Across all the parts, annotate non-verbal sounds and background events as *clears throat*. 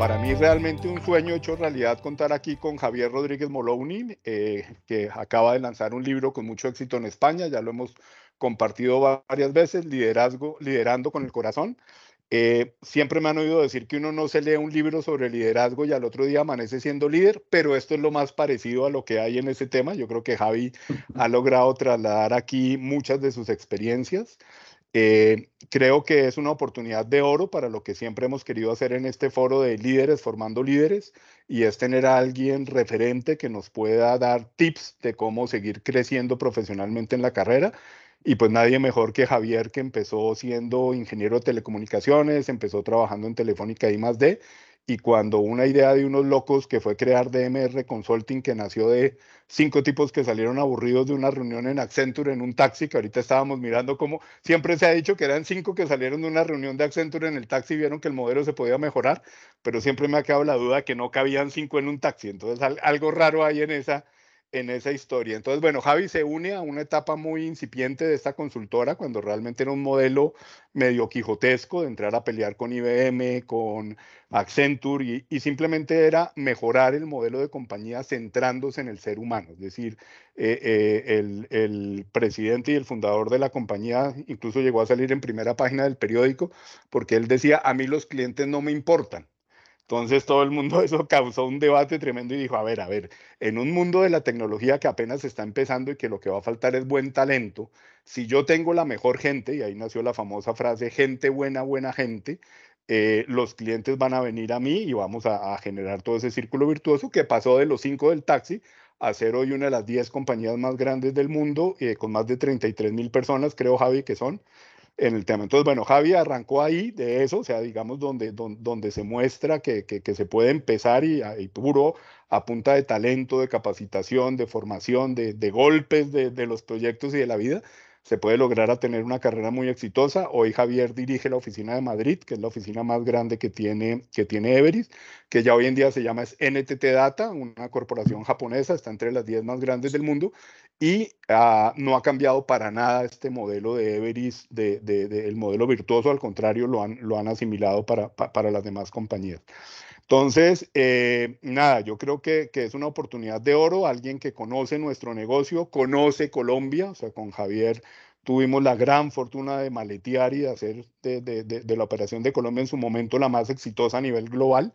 Para mí realmente un sueño hecho realidad contar aquí con Javier Rodríguez Moloni, eh, que acaba de lanzar un libro con mucho éxito en España, ya lo hemos compartido varias veces, liderazgo, liderando con el corazón. Eh, siempre me han oído decir que uno no se lee un libro sobre liderazgo y al otro día amanece siendo líder, pero esto es lo más parecido a lo que hay en ese tema. Yo creo que Javi ha logrado trasladar aquí muchas de sus experiencias. Eh, creo que es una oportunidad de oro para lo que siempre hemos querido hacer en este foro de líderes formando líderes y es tener a alguien referente que nos pueda dar tips de cómo seguir creciendo profesionalmente en la carrera. Y pues nadie mejor que Javier, que empezó siendo ingeniero de telecomunicaciones, empezó trabajando en Telefónica y más de y cuando una idea de unos locos que fue crear DMR Consulting, que nació de cinco tipos que salieron aburridos de una reunión en Accenture en un taxi, que ahorita estábamos mirando cómo siempre se ha dicho que eran cinco que salieron de una reunión de Accenture en el taxi y vieron que el modelo se podía mejorar, pero siempre me ha quedado la duda que no cabían cinco en un taxi. Entonces algo raro hay en esa en esa historia. Entonces, bueno, Javi se une a una etapa muy incipiente de esta consultora, cuando realmente era un modelo medio quijotesco de entrar a pelear con IBM, con Accenture, y, simplemente era mejorar el modelo de compañía centrándose en el ser humano. Es decir, eh, eh, el presidente y el fundador de la compañía incluso llegó a salir en primera página del periódico porque él decía, a mí los clientes no me importan. Entonces todo el mundo *laughs* eso causó un debate tremendo y dijo, a ver, a ver, en un mundo de la tecnología que apenas está empezando y que lo que va a faltar es buen talento, si yo tengo la mejor gente, y ahí nació la famosa frase, gente buena, buena gente, eh, los clientes van a venir a mí y vamos a, generar todo ese círculo virtuoso que pasó de los cinco del taxi a ser hoy una de las diez compañías más grandes del mundo, eh, con más de 33 mil personas, creo Javi, que son, en el tema. Entonces, bueno, Javier arrancó ahí de eso, o sea, digamos, donde, donde, se muestra que, se puede empezar ah, y, puro a punta de talento, de capacitación, de formación, de, golpes de, los proyectos y de la vida, se puede lograr a tener una carrera muy exitosa. Hoy Javier dirige la oficina de Madrid, que es la oficina más grande que tiene, que tiene Everis, que ya hoy en día se llama NTT Data, una corporación japonesa, está entre las diez más grandes del mundo, y ah, no ha cambiado para nada este modelo de Everis, de, el modelo virtuoso, al contrario, lo han, lo han asimilado para, para, las demás compañías. Entonces, eh, nada, yo creo que, que, es una oportunidad de oro. Alguien que conoce nuestro negocio, conoce Colombia, o sea, con Javier tuvimos la gran fortuna de maletear y de hacer de, de, de la operación de Colombia en su momento la más exitosa a nivel global.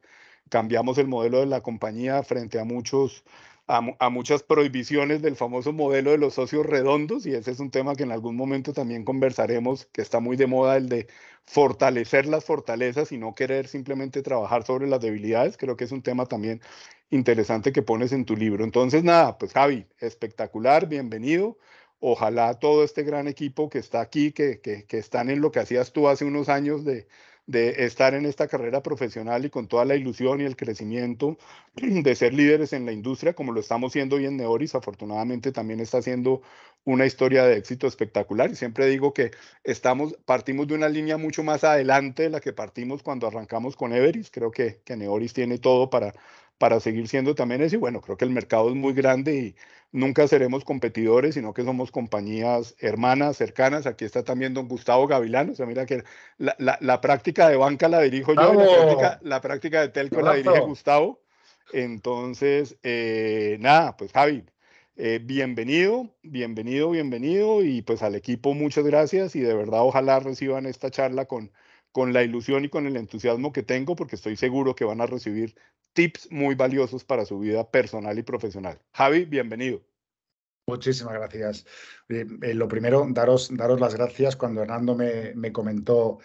Cambiamos el modelo de la compañía frente a muchos a, muchas prohibiciones del famoso modelo de los socios redondos, y ese es un tema que en algún momento también conversaremos, que está muy de moda el de fortalecer las fortalezas y no querer simplemente trabajar sobre las debilidades. Creo que es un tema también interesante que pones en tu libro. Entonces, nada, pues Javi, espectacular, bienvenido. Ojalá todo este gran equipo que está aquí, que, que están en lo que hacías tú hace unos años de de estar en esta carrera profesional y con toda la ilusión y el crecimiento *clears throat* de ser líderes en la industria, como lo estamos siendo hoy en Neoris, afortunadamente también está siendo una historia de éxito espectacular y siempre digo que estamos, partimos de una línea mucho más adelante de la que partimos cuando arrancamos con Everis, creo que, que Neoris tiene todo para para seguir siendo también eso. Y bueno, creo que el mercado es muy grande y nunca seremos competidores, sino que somos compañías hermanas, cercanas. Aquí está también don Gustavo Gavilán. O sea, mira que la, práctica de banca la dirijo yo, la, práctica, de telco la dirige Gustavo. Entonces, eh, nada, pues Javi, eh, bienvenido, bienvenido, bienvenido y pues al equipo muchas gracias y de verdad ojalá reciban esta charla con con la ilusión y con el entusiasmo que tengo, porque estoy seguro que van a recibir tips muy valiosos para su vida personal y profesional. Javi, bienvenido. Muchísimas gracias. Eh, lo primero, daros, daros las gracias cuando Hernando me, comentó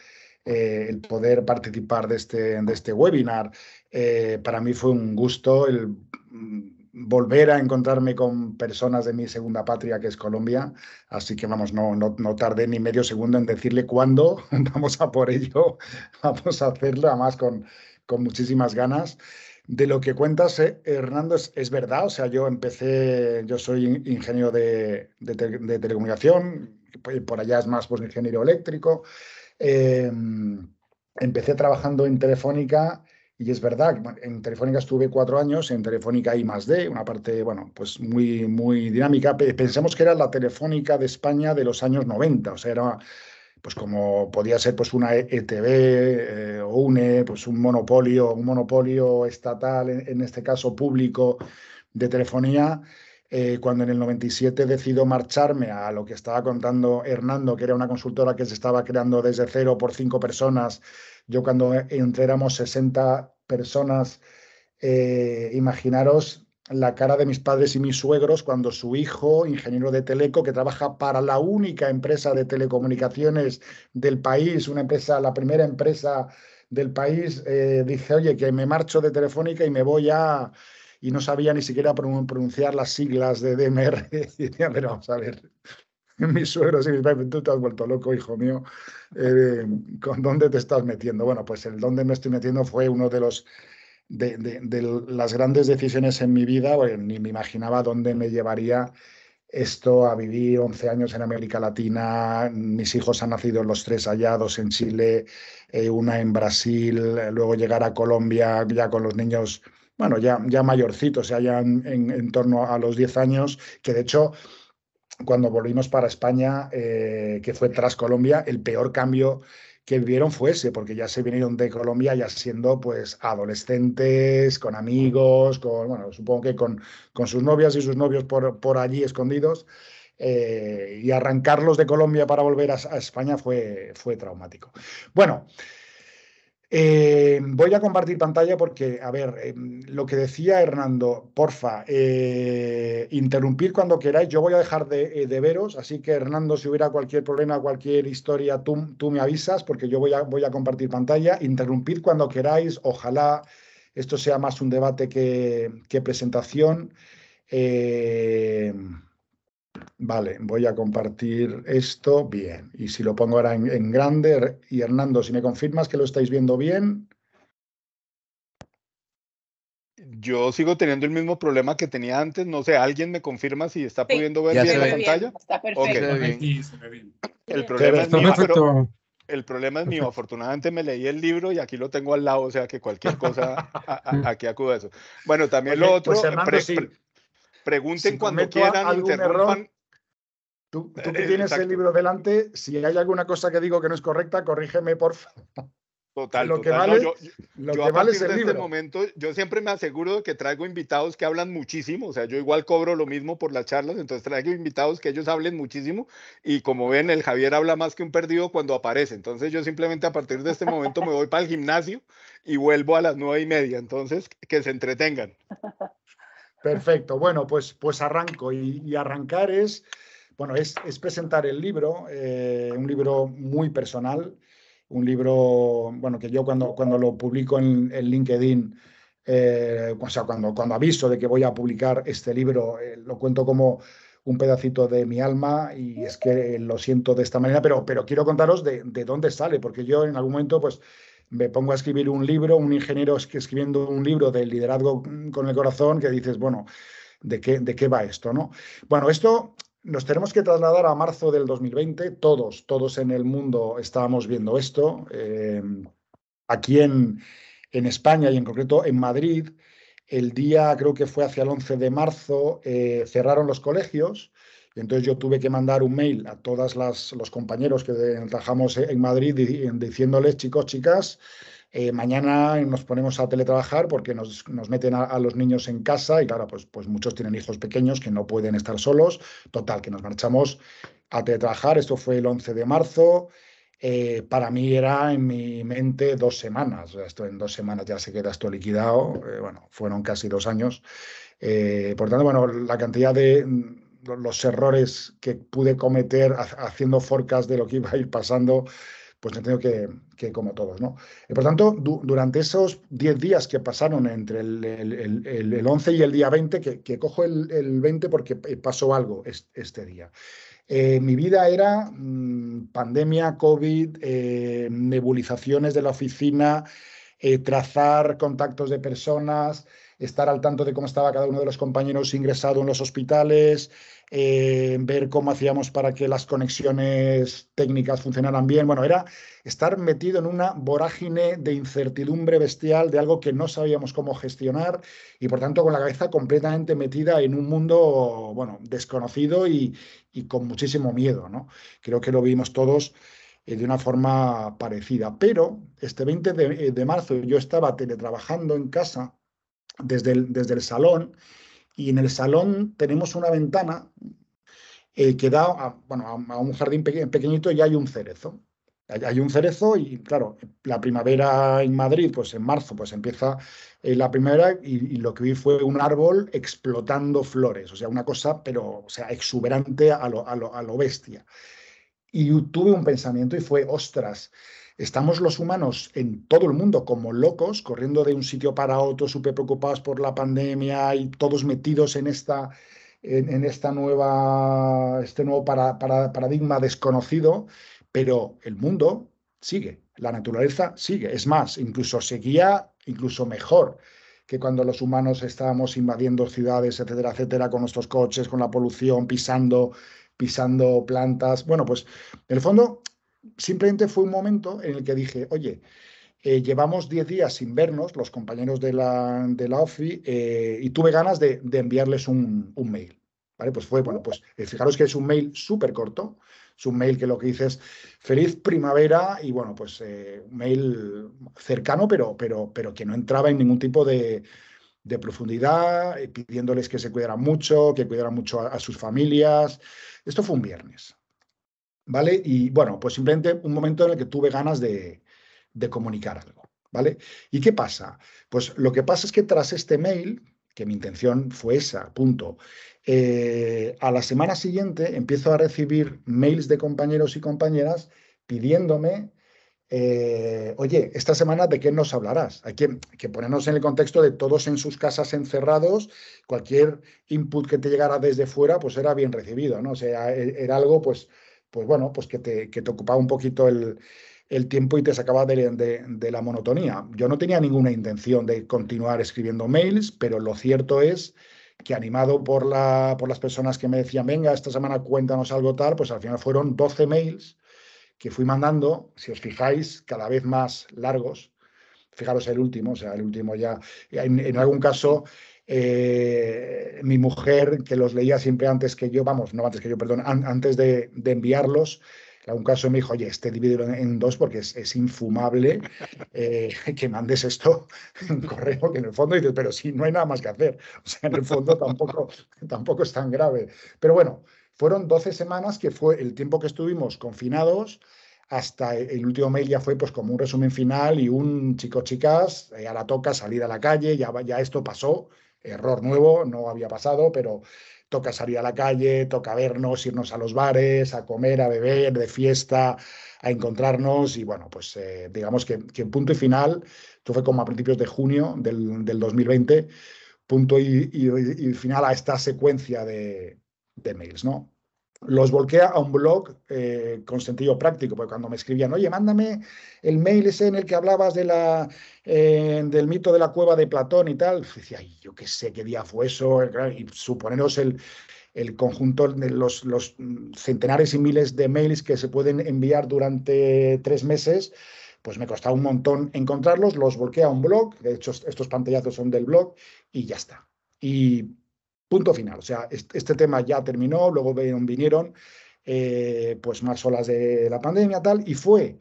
eh, el poder participar de este, de este webinar. Eh, para mí fue un gusto el mm, volver a encontrarme con personas de mi segunda patria, que es Colombia. Así que vamos, no, no, no tardé ni medio segundo en decirle cuándo *laughs* vamos a por ello, *laughs* vamos a hacerlo, además con, con muchísimas ganas. De lo que cuentas, eh, Hernando, es, verdad. O sea, yo empecé, yo soy ingeniero de, de, telecomunicación, por allá es más pues, ingeniero eléctrico. Em, empecé trabajando en Telefónica y es verdad, en Telefónica estuve cuatro años, en Telefónica I más D, una parte, bueno, pues muy, muy dinámica. Pensamos que era la Telefónica de España de los años 90, o sea, era pues como podía ser pues una ETB eh, o UNE, pues un monopolio, un monopolio estatal, en, este caso público, de telefonía. Eh, cuando en el 97 decido marcharme a lo que estaba contando Hernando, que era una consultora que se estaba creando desde cero por cinco personas yo cuando entréramos 60 personas, eh, imaginaros la cara de mis padres y mis suegros cuando su hijo, ingeniero de Teleco, que trabaja para la única empresa de telecomunicaciones del país, una empresa, la primera empresa del país, eh, dice, oye, que me marcho de Telefónica y me voy a... Y no sabía ni siquiera pronunciar las siglas de DMR. *laughs* pero vamos a ver, *laughs* mis suegros y mis padres, tú te has vuelto loco, hijo mío, eh, ¿con dónde te estás metiendo? Bueno, pues el dónde me estoy metiendo fue uno de los... De, las grandes decisiones en mi vida, ni me imaginaba dónde me llevaría esto a vivir 11 años en América Latina, mis hijos han nacido los tres allá, dos en Chile, eh, una en Brasil, luego llegar a Colombia ya con los niños, bueno, ya, ya mayorcitos, ya en, en torno a los 10 años, que de hecho cuando volvimos para España, eh, que fue tras Colombia, el peor cambio que vivieron fue ese, porque ya se vinieron de Colombia ya siendo pues adolescentes, con amigos, con, bueno, supongo que con, con sus novias y sus novios por, por allí escondidos. Eh, y arrancarlos de Colombia para volver a, España fue, fue traumático. Bueno, eh, voy a compartir pantalla porque, a ver, em, lo que decía Hernando, porfa, eh, interrumpir cuando queráis. Yo voy a dejar eh, de, veros, así que Hernando, si hubiera cualquier problema, cualquier historia, tú, me avisas porque yo voy a, compartir pantalla. Interrumpir cuando queráis, ojalá esto sea más un debate que, que presentación. Vale, voy a compartir esto bien. Y si lo pongo ahora en, grande, y Hernando, si me confirmas que lo estáis viendo bien, yo sigo teniendo el mismo problema que tenía antes. No sé, ¿alguien me confirma si está pudiendo ver bien la pantalla? Está perfecto. Sí, El problema es mío, Afortunadamente me leí el libro y aquí lo tengo al lado, o sea que cualquier cosa aquí acudo a eso. Bueno, también lo pues, otro. Pregunten cuando quieran, interrumpan. tú, que eh, tienes el libro delante, si hay alguna cosa que digo que no es correcta, corrígeme, por favor. Total, lo que vale, lo que vale es el Este momento, yo siempre me aseguro que traigo invitados que hablan muchísimo, o sea, yo igual cobro lo mismo por las charlas, entonces traigo invitados que ellos hablen muchísimo y como ven, el Javier habla más que un perdido cuando aparece, entonces yo simplemente a partir de este momento me voy para el gimnasio y vuelvo a las nueve y media, entonces que se entretengan. *laughs* Perfecto. Bueno, pues, pues arranco. Y, arrancar es, bueno, es, presentar el libro, eh, un libro muy personal, un libro, bueno, que yo cuando, cuando lo publico en, LinkedIn, eh, o sea, cuando, cuando aviso de que voy a publicar este libro, eh, lo cuento como un pedacito de mi alma y es que lo siento de esta manera, pero, pero quiero contaros de, de dónde sale, porque yo en algún momento, pues, me pongo a escribir un libro, un ingeniero escribiendo un libro del liderazgo mm, con el corazón, que dices, bueno, ¿de qué, de qué va esto? ¿no? Bueno, esto nos tenemos que trasladar a marzo del 2020, todos, todos en el mundo estábamos viendo esto, eh, aquí en, en, España y en concreto en Madrid, el día creo que fue hacia el 11 de marzo, eh, cerraron los colegios y entonces yo tuve que mandar un mail a todos los compañeros que trabajamos en Madrid diciéndoles, chicos, chicas, eh, mañana nos ponemos a teletrabajar porque nos, meten a, los niños en casa y claro, pues, pues muchos tienen hijos pequeños que no pueden estar solos. Total, que nos marchamos a teletrabajar. Esto fue el 11 de marzo. Eh, para mí era en mi mente dos semanas. Esto en dos semanas ya se queda esto liquidado. Eh, bueno, fueron casi dos años. por tanto, bueno, la cantidad de, los errores que pude cometer haciendo forecast de lo que iba a ir pasando, pues entiendo que, que como todos, ¿no? Y eh, por tanto, durante esos 10 días que pasaron entre el, 11 y el día 20, que, cojo el, 20 porque eh, pasó algo este día. Eh, mi vida era mm, pandemia, COVID, nebulizaciones de la oficina, eh, trazar contactos de personas, estar al tanto de cómo estaba cada uno de los compañeros ingresado en los hospitales, eh, ver cómo hacíamos para que las conexiones técnicas funcionaran bien. Bueno, era estar metido en una vorágine de incertidumbre bestial, de algo que no sabíamos cómo gestionar y por tanto con la cabeza completamente metida en un mundo, bueno, desconocido y, y con muchísimo miedo, ¿no? Creo que lo vimos todos eh, de una forma parecida. Pero este 20 eh, de, marzo yo estaba teletrabajando en casa desde el, desde el salón y en el salón tenemos una ventana eh, que da a, bueno, a, un jardín pequeñito y hay un cerezo. Hay, un cerezo y, claro, la primavera en Madrid, pues en marzo, pues empieza la primavera y, lo que vi fue un árbol explotando flores, o sea, una cosa, pero, o sea, exuberante a lo, a lo bestia. Y tuve un pensamiento y fue, ostras, estamos los humanos en todo el mundo como locos, corriendo de un sitio para otro, súper preocupados por la pandemia y todos metidos en esta, en, esta nueva, este nuevo paradigma desconocido, pero el mundo sigue, la naturaleza sigue. Es más, incluso seguía, incluso mejor que cuando los humanos estábamos invadiendo ciudades, etcétera, etcétera, con nuestros coches, con la polución, pisando pisando plantas. Bueno, pues en el fondo simplemente fue un momento en el que dije, oye, eh, llevamos 10 días sin vernos, los compañeros de la, de la OFI, eh, y tuve ganas de, enviarles un, mail. ¿Vale? Pues fue, bueno, pues eh, fijaros que es un mail súper corto, es un mail que lo que dice es feliz primavera y bueno, pues un mail cercano, pero, pero, pero que no entraba en ningún tipo de, de profundidad, pidiéndoles que se cuidaran mucho, que cuidaran mucho a sus familias, esto fue un viernes, ¿vale? Y bueno, pues simplemente un momento en el que tuve ganas de, comunicar algo, ¿vale? ¿Y qué pasa? Pues lo que pasa es que tras este mail, que mi intención fue esa, punto, eh, a la semana siguiente empiezo a recibir mails de compañeros y compañeras pidiéndome eh, oye, esta semana de qué nos hablarás. Hay que, ponernos en el contexto de todos en sus casas encerrados, cualquier input que te llegara desde fuera, pues era bien recibido, ¿no? O sea, e-, era algo, pues, pues bueno, pues que te, que te ocupaba un poquito el, tiempo y te sacaba de, de, la monotonía. Yo no tenía ninguna intención de continuar escribiendo mails, pero lo cierto es que animado por, la, por las personas que me decían, venga, esta semana cuéntanos algo tal, pues al final fueron 12 mails que fui mandando, si os fijáis, cada vez más largos. Fijaros el último, o sea, el último ya. En, algún caso, eh, mi mujer, que los leía siempre antes que yo, vamos, no antes que yo, perdón, antes de, enviarlos, en algún caso me dijo, oye, este dividido en, dos porque es, infumable eh, que mandes esto *laughs* en correo, que en el fondo dices, pero si sí, no hay nada más que hacer. O sea, en el fondo tampoco, *laughs* tampoco es tan grave. Pero bueno, fueron 12 semanas que fue el tiempo que estuvimos confinados hasta el último mail ya fue pues como un resumen final y un chico chicas, ya eh, la toca salir a la calle, ya, esto pasó, error nuevo, no había pasado, pero toca salir a la calle, toca vernos, irnos a los bares, a comer, a beber, de fiesta, a encontrarnos y bueno, pues eh, digamos que, en punto y final, esto fue como a principios de junio del, 2020, punto y, final a esta secuencia de mails, ¿no? los volqué a un blog eh, con sentido práctico, porque cuando me escribían, oye, mándame el mail ese en el que hablabas eh, del mito de la cueva de Platón y tal, pues decía, yo qué sé qué día fue eso, y suponeros el, el conjunto de los, los, centenares y miles de mails que se pueden enviar durante tres meses, pues me costaba un montón encontrarlos, los volqué a un blog, de hecho estos pantallazos son del blog, y ya está. Y Punto final. O sea, este tema ya terminó, luego vinieron, eh, pues más olas de la pandemia, tal, y fue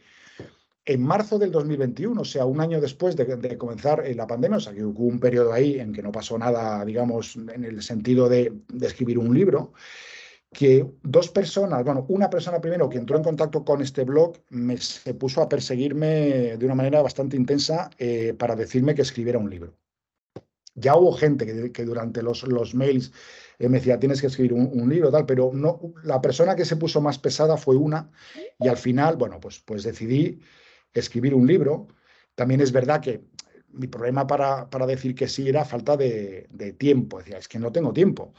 en marzo del 2021, o sea, un año después de, comenzar eh, la pandemia, o sea, que hubo un periodo ahí en que no pasó nada, digamos, en el sentido de, escribir un libro, que dos personas, bueno, una persona primero que entró en contacto con este blog, se puso a perseguirme de una manera bastante intensa eh, para decirme que escribiera un libro. Ya hubo gente que, durante los, los mails eh, me decía, tienes que escribir un, libro, tal, pero no, la persona que se puso más pesada fue una y al final, bueno, pues, pues decidí escribir un libro. También es verdad que mi problema para, decir que sí era falta de, tiempo. Decía, es que no tengo tiempo.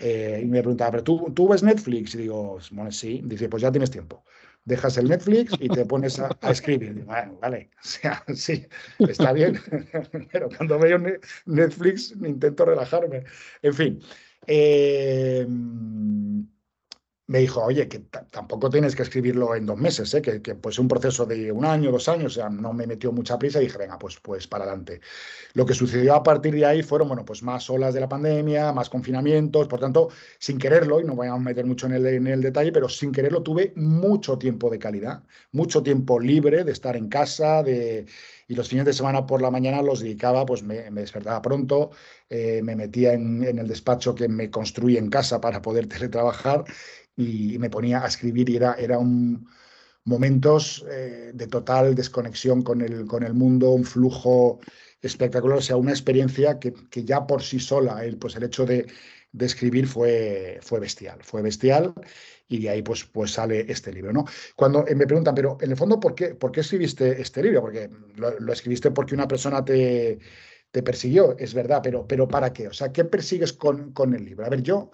Eh, y me preguntaba, ¿pero tú, tú ves Netflix? Y digo, bueno, sí. Dice, pues ya tienes tiempo dejas el Netflix y te pones a, escribir. Ah, vale, *laughs* o sea, sí, está bien, *laughs* pero cuando veo Netflix intento relajarme. En fin, eh, me dijo, oye, que tampoco tienes que escribirlo en dos meses, ¿eh? que, que, pues un proceso de un año, dos años, o sea, no me metió mucha prisa y dije, venga, pues, pues para adelante. Lo que sucedió a partir de ahí fueron, bueno, pues más olas de la pandemia, más confinamientos, por tanto, sin quererlo, y no voy a meter mucho en el, en el detalle, pero sin quererlo tuve mucho tiempo de calidad, mucho tiempo libre de estar en casa, de y los fines de semana por la mañana los dedicaba, pues me, despertaba pronto, eh, me metía en, el despacho que me construí en casa para poder *laughs* teletrabajar y, me ponía a escribir y era, era un momentos eh, de total desconexión con el, con el mundo, un flujo espectacular, o sea, una experiencia que, ya por sí sola, el, pues el hecho de, escribir fue, fue bestial, fue bestial y de ahí pues, pues, sale este libro. ¿no? Cuando eh, me preguntan, pero en el fondo, ¿por qué, por qué escribiste este libro? Porque lo, escribiste porque una persona te, persiguió, es verdad, pero, pero ¿para qué? O sea, ¿qué persigues con, el libro? A ver, yo...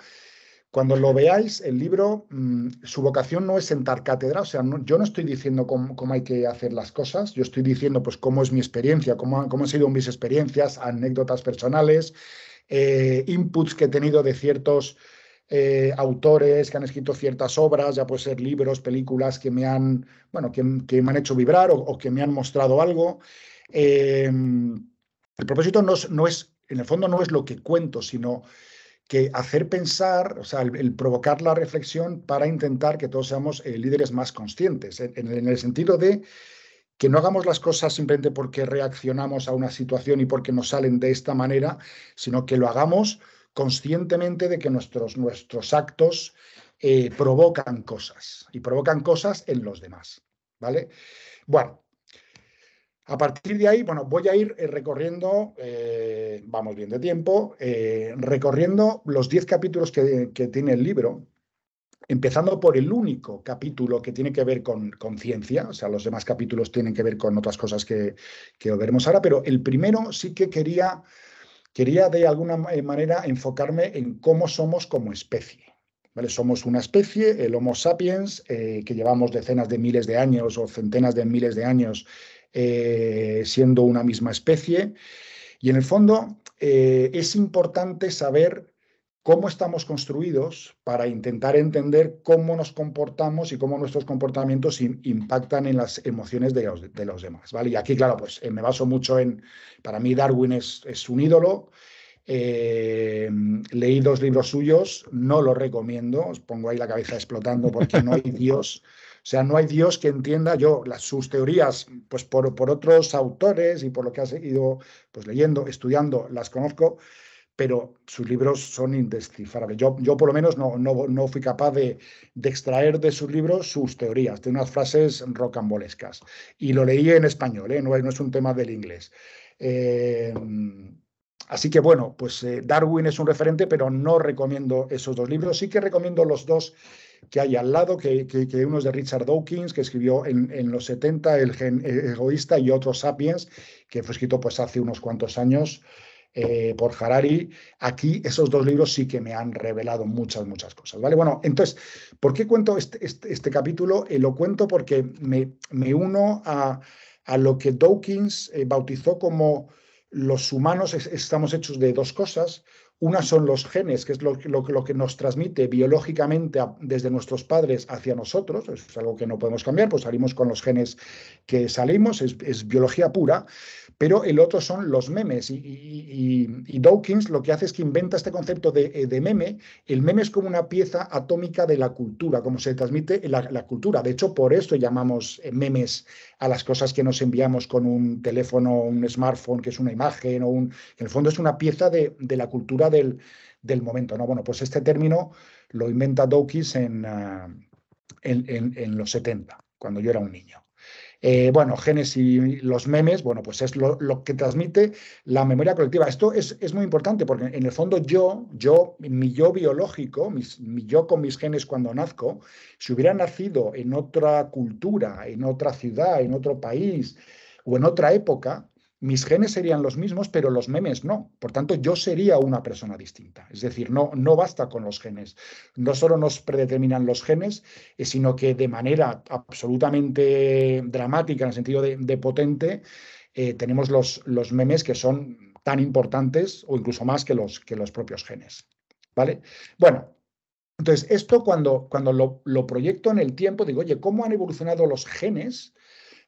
Cuando lo veáis, el libro, mm, su vocación no es sentar cátedra, o sea, yo no estoy diciendo cómo, hay que hacer las cosas, yo estoy diciendo pues cómo es mi experiencia, cómo, han sido mis experiencias, anécdotas personales, eh, inputs que he tenido de ciertos eh, autores que han escrito ciertas obras, ya puede ser libros, películas que me han, bueno, que, me han hecho vibrar o, que me han mostrado algo. Eh, el propósito no es, en el fondo no es lo que cuento, sino que hacer pensar, o sea, el, provocar la reflexión para intentar que todos seamos eh, líderes más conscientes, en, en el sentido de que no hagamos las cosas simplemente porque reaccionamos a una situación y porque nos salen de esta manera, sino que lo hagamos conscientemente de que nuestros, nuestros actos eh, provocan cosas y provocan cosas en los demás. ¿Vale? Bueno, a partir de ahí, bueno, voy a ir eh, recorriendo, eh, vamos bien de tiempo, recorriendo los 10 capítulos que, tiene el libro, empezando por el único capítulo que tiene que ver con conciencia, o sea, los demás capítulos tienen que ver con otras cosas que, que veremos ahora, pero el primero sí que quería quería de alguna eh, manera enfocarme en cómo somos como especie. Somos una especie, el Homo sapiens, eh, que llevamos decenas de miles de años o centenas de miles de años eh, siendo una misma especie. Y en el fondo es importante saber cómo estamos construidos para intentar entender cómo nos comportamos y cómo nuestros comportamientos impactan en las emociones de los, demás. ¿vale? Y aquí, claro, pues eh, me baso mucho en, para mí Darwin es, un ídolo. Eh, leí dos libros suyos, no los recomiendo, os pongo ahí la cabeza explotando porque no hay *laughs* Dios. O sea, no hay Dios que entienda yo las, sus teorías, pues por, otros autores y por lo que ha seguido pues, leyendo, estudiando, las conozco, pero sus libros son indescifrables. Yo, por lo menos no, fui capaz de, extraer de sus libros sus teorías, de unas frases rocambolescas. Y lo leí en español, ¿eh? no, es un tema del inglés. Eh, así que bueno, pues eh, Darwin es un referente, pero no recomiendo esos dos libros. Sí que recomiendo los dos que hay al lado, que, que, uno es de Richard Dawkins, que escribió en, los 70 el, egoísta y otros Sapiens, que fue escrito pues hace unos cuantos años. Eh, por Harari, aquí esos dos libros sí que me han revelado muchas, muchas cosas. ¿vale? Bueno, entonces, ¿por qué cuento este, este, este capítulo? Eh, lo cuento porque me, uno a, a, lo que Dawkins eh, bautizó como los humanos estamos hechos de dos cosas. Una son los genes, que es lo, que nos transmite biológicamente desde nuestros padres hacia nosotros, es algo que no podemos cambiar, pues salimos con los genes que salimos, es, biología pura, pero el otro son los memes. Y, Dawkins lo que hace es que inventa este concepto de, eh, de, meme. El meme es como una pieza atómica de la cultura, como se transmite la, la cultura. De hecho, por esto llamamos eh, memes a las cosas que nos enviamos con un teléfono, un smartphone, que es una imagen o un... En el fondo es una pieza de, la cultura del, del, momento, ¿no? Bueno, pues este término lo inventa Dawkins en, ah, en, en los 70, cuando yo era un niño. Eh, bueno, genes y los memes, bueno, pues es lo, que transmite la memoria colectiva. Esto es, muy importante porque en el fondo yo, yo, mi yo biológico, mi yo con mis genes cuando nazco, si hubiera nacido en otra cultura, en otra ciudad, en otro país o en otra época, mis genes serían los mismos, pero los memes no. Por tanto, yo sería una persona distinta. Es decir, no, no basta con los genes. No solo nos predeterminan los genes, eh, sino que de manera absolutamente dramática, en el sentido de, potente, eh, tenemos los, los memes que son tan importantes o incluso más que los, que los propios genes. ¿Vale? Bueno, entonces esto cuando, cuando lo, lo proyecto en el tiempo, digo, oye, ¿cómo han evolucionado los genes?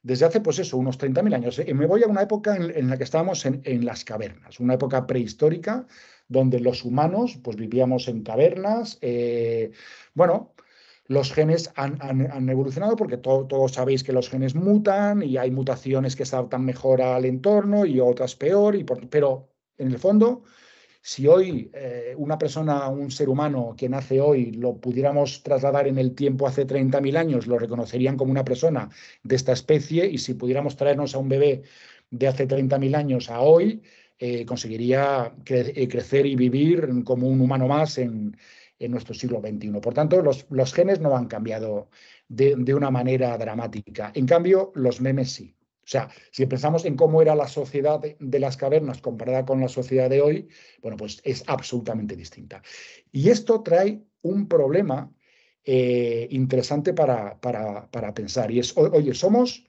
desde hace, pues eso, unos 30.000 años. ¿eh? me voy a una época en, la que estábamos en, las cavernas, una época prehistórica donde los humanos pues vivíamos en cavernas. Eh, bueno, los genes han, evolucionado porque todos sabéis que los genes mutan y hay mutaciones que están mejor al entorno y otras peor, y pero en el fondo si hoy eh, una persona, un ser humano que nace hoy, lo pudiéramos trasladar en el tiempo hace 30.000 años, lo reconocerían como una persona de esta especie y si pudiéramos traernos a un bebé de hace 30.000 años a hoy, eh, conseguiría eh, crecer y vivir como un humano más en, en nuestro siglo XXI. Por tanto, los, genes no han cambiado de una manera dramática. En cambio, los memes sí. O sea, si pensamos en cómo era la sociedad de, las cavernas comparada con la sociedad de hoy, bueno, pues es absolutamente distinta. Y esto trae un problema eh, interesante para, para, pensar. Y es, oye, somos,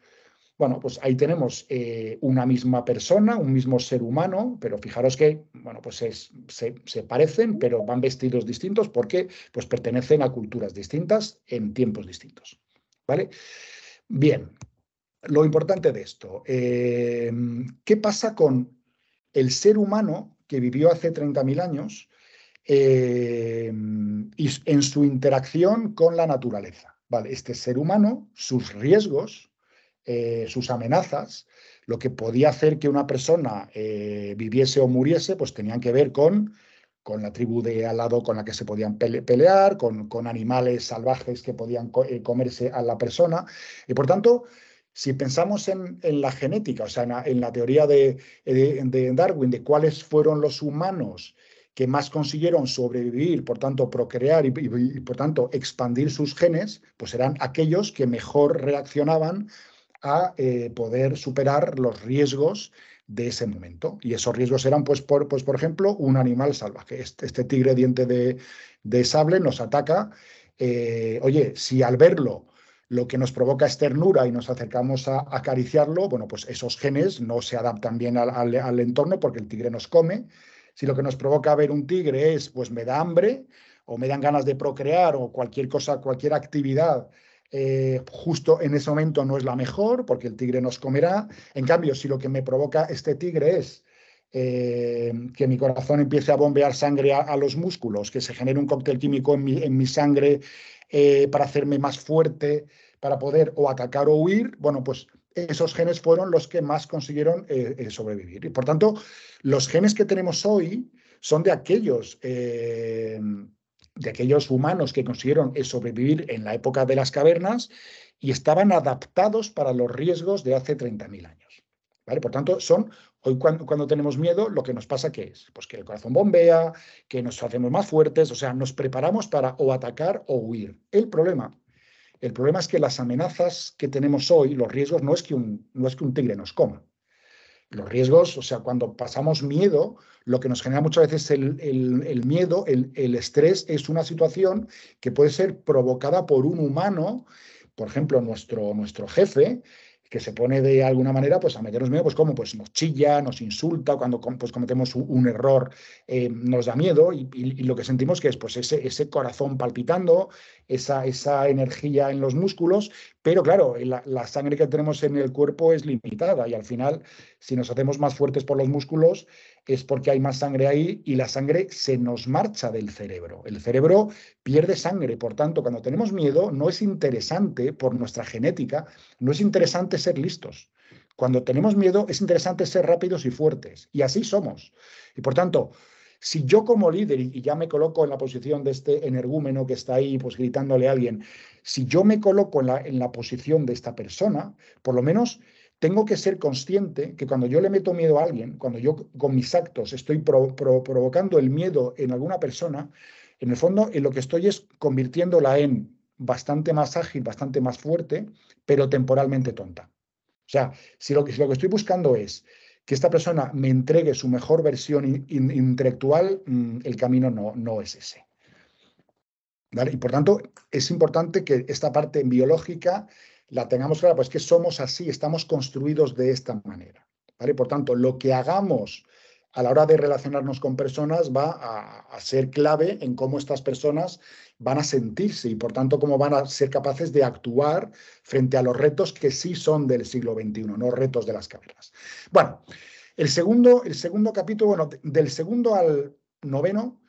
bueno, pues ahí tenemos eh, una misma persona, un mismo ser humano, pero fijaros que, bueno, pues se, se parecen, pero van vestidos distintos porque pues pertenecen a culturas distintas en tiempos distintos. ¿Vale? Bien, lo importante de esto, eh, ¿qué pasa con el ser humano que vivió hace 30.000 años eh, y en su interacción con la naturaleza? Vale, este ser humano, sus riesgos, eh, sus amenazas, lo que podía hacer que una persona viviese o muriese, pues tenían que ver con con la tribu de al lado con la que se podían pelear, con, animales salvajes que podían comerse a la persona. Y por tanto, si pensamos en, la genética, o sea, en la, teoría eh, de, Darwin, de cuáles fueron los humanos que más consiguieron sobrevivir, por tanto, procrear y, por tanto expandir sus genes, pues eran aquellos que mejor reaccionaban a eh, poder superar los riesgos de ese momento. Y esos riesgos eran, pues por, pues, ejemplo, un animal salvaje. Este, este tigre diente de, sable nos ataca. Eh, oye, si al verlo lo que nos provoca es ternura y nos acercamos a, acariciarlo, bueno, pues esos genes no se adaptan bien al, entorno porque el tigre nos come. Si lo que nos provoca ver un tigre es, pues me da hambre o me dan ganas de procrear o cualquier cosa, cualquier actividad eh, justo en ese momento no es la mejor porque el tigre nos comerá. En cambio, si lo que me provoca este tigre es eh, que mi corazón empiece a bombear sangre a, los músculos, que se genere un cóctel químico en mi, sangre eh, para hacerme más fuerte, para poder o atacar o huir, bueno, pues esos genes fueron los que más consiguieron eh, eh, sobrevivir. Y por tanto, los genes que tenemos hoy son de aquellos, eh, de aquellos humanos que consiguieron sobrevivir en la época de las cavernas y estaban adaptados para los riesgos de hace 30.000 años. ¿Vale? Por tanto, son hoy cuando, cuando, tenemos miedo, lo que nos pasa que es, pues que el corazón bombea, que nos hacemos más fuertes, o sea, nos preparamos para o atacar o huir. El problema el problema es que las amenazas que tenemos hoy, los riesgos, no es que un, no es que un tigre nos coma. Los riesgos, o sea, cuando pasamos miedo, lo que nos genera muchas veces el, miedo, el, estrés, es una situación que puede ser provocada por un humano, por ejemplo, nuestro, nuestro jefe, que se pone de alguna manera pues a meternos miedo, pues como pues nos chilla, nos insulta, cuando pues, cometemos un, error eh, nos da miedo y, lo que sentimos que es pues ese, ese corazón palpitando, esa, energía en los músculos, pero claro, la, la, sangre que tenemos en el cuerpo es limitada y al final, si nos hacemos más fuertes por los músculos, es porque hay más sangre ahí y la sangre se nos marcha del cerebro. El cerebro pierde sangre, por tanto, cuando tenemos miedo, no es interesante por nuestra genética, no es interesante ser listos. Cuando tenemos miedo, es interesante ser rápidos y fuertes. Y así somos. Y por tanto, si yo como líder, y ya me coloco en la posición de este energúmeno que está ahí pues gritándole a alguien, si yo me coloco en la, posición de esta persona, por lo menos tengo que ser consciente que cuando yo le meto miedo a alguien, cuando yo con mis actos estoy provocando el miedo en alguna persona, en el fondo en lo que estoy es convirtiéndola en bastante más ágil, bastante más fuerte, pero temporalmente tonta. O sea, si lo que estoy buscando es que esta persona me entregue su mejor versión intelectual, mm, el camino no, no es ese. Y por tanto, es importante que esta parte biológica la tengamos clara, pues que somos así, estamos construidos de esta manera. ¿vale? Por tanto, lo que hagamos a la hora de relacionarnos con personas va a, ser clave en cómo estas personas van a sentirse y por tanto cómo van a ser capaces de actuar frente a los retos que sí son del siglo XXI, no retos de las carreras. Bueno, el segundo, el segundo capítulo, bueno, del segundo al noveno,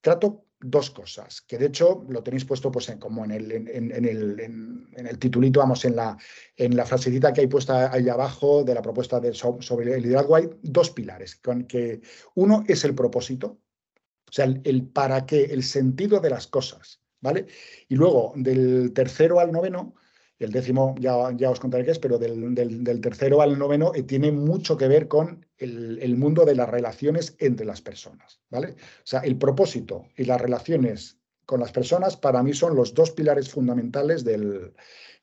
trato dos cosas, que de hecho lo tenéis puesto pues, en, como en el, en, en, el, en el, titulito, vamos, en la, en la frasecita que hay puesta ahí abajo de la propuesta de, sobre el liderazgo, hay dos pilares, con que uno es el propósito, o sea, el, el para qué, el sentido de las cosas, ¿vale? Y luego del tercero al noveno el décimo ya, ya os contaré qué es, pero del, del, tercero al noveno eh, tiene mucho que ver con el, el, mundo de las relaciones entre las personas, ¿vale? O sea, el propósito y las relaciones con las personas para mí son los dos pilares fundamentales del,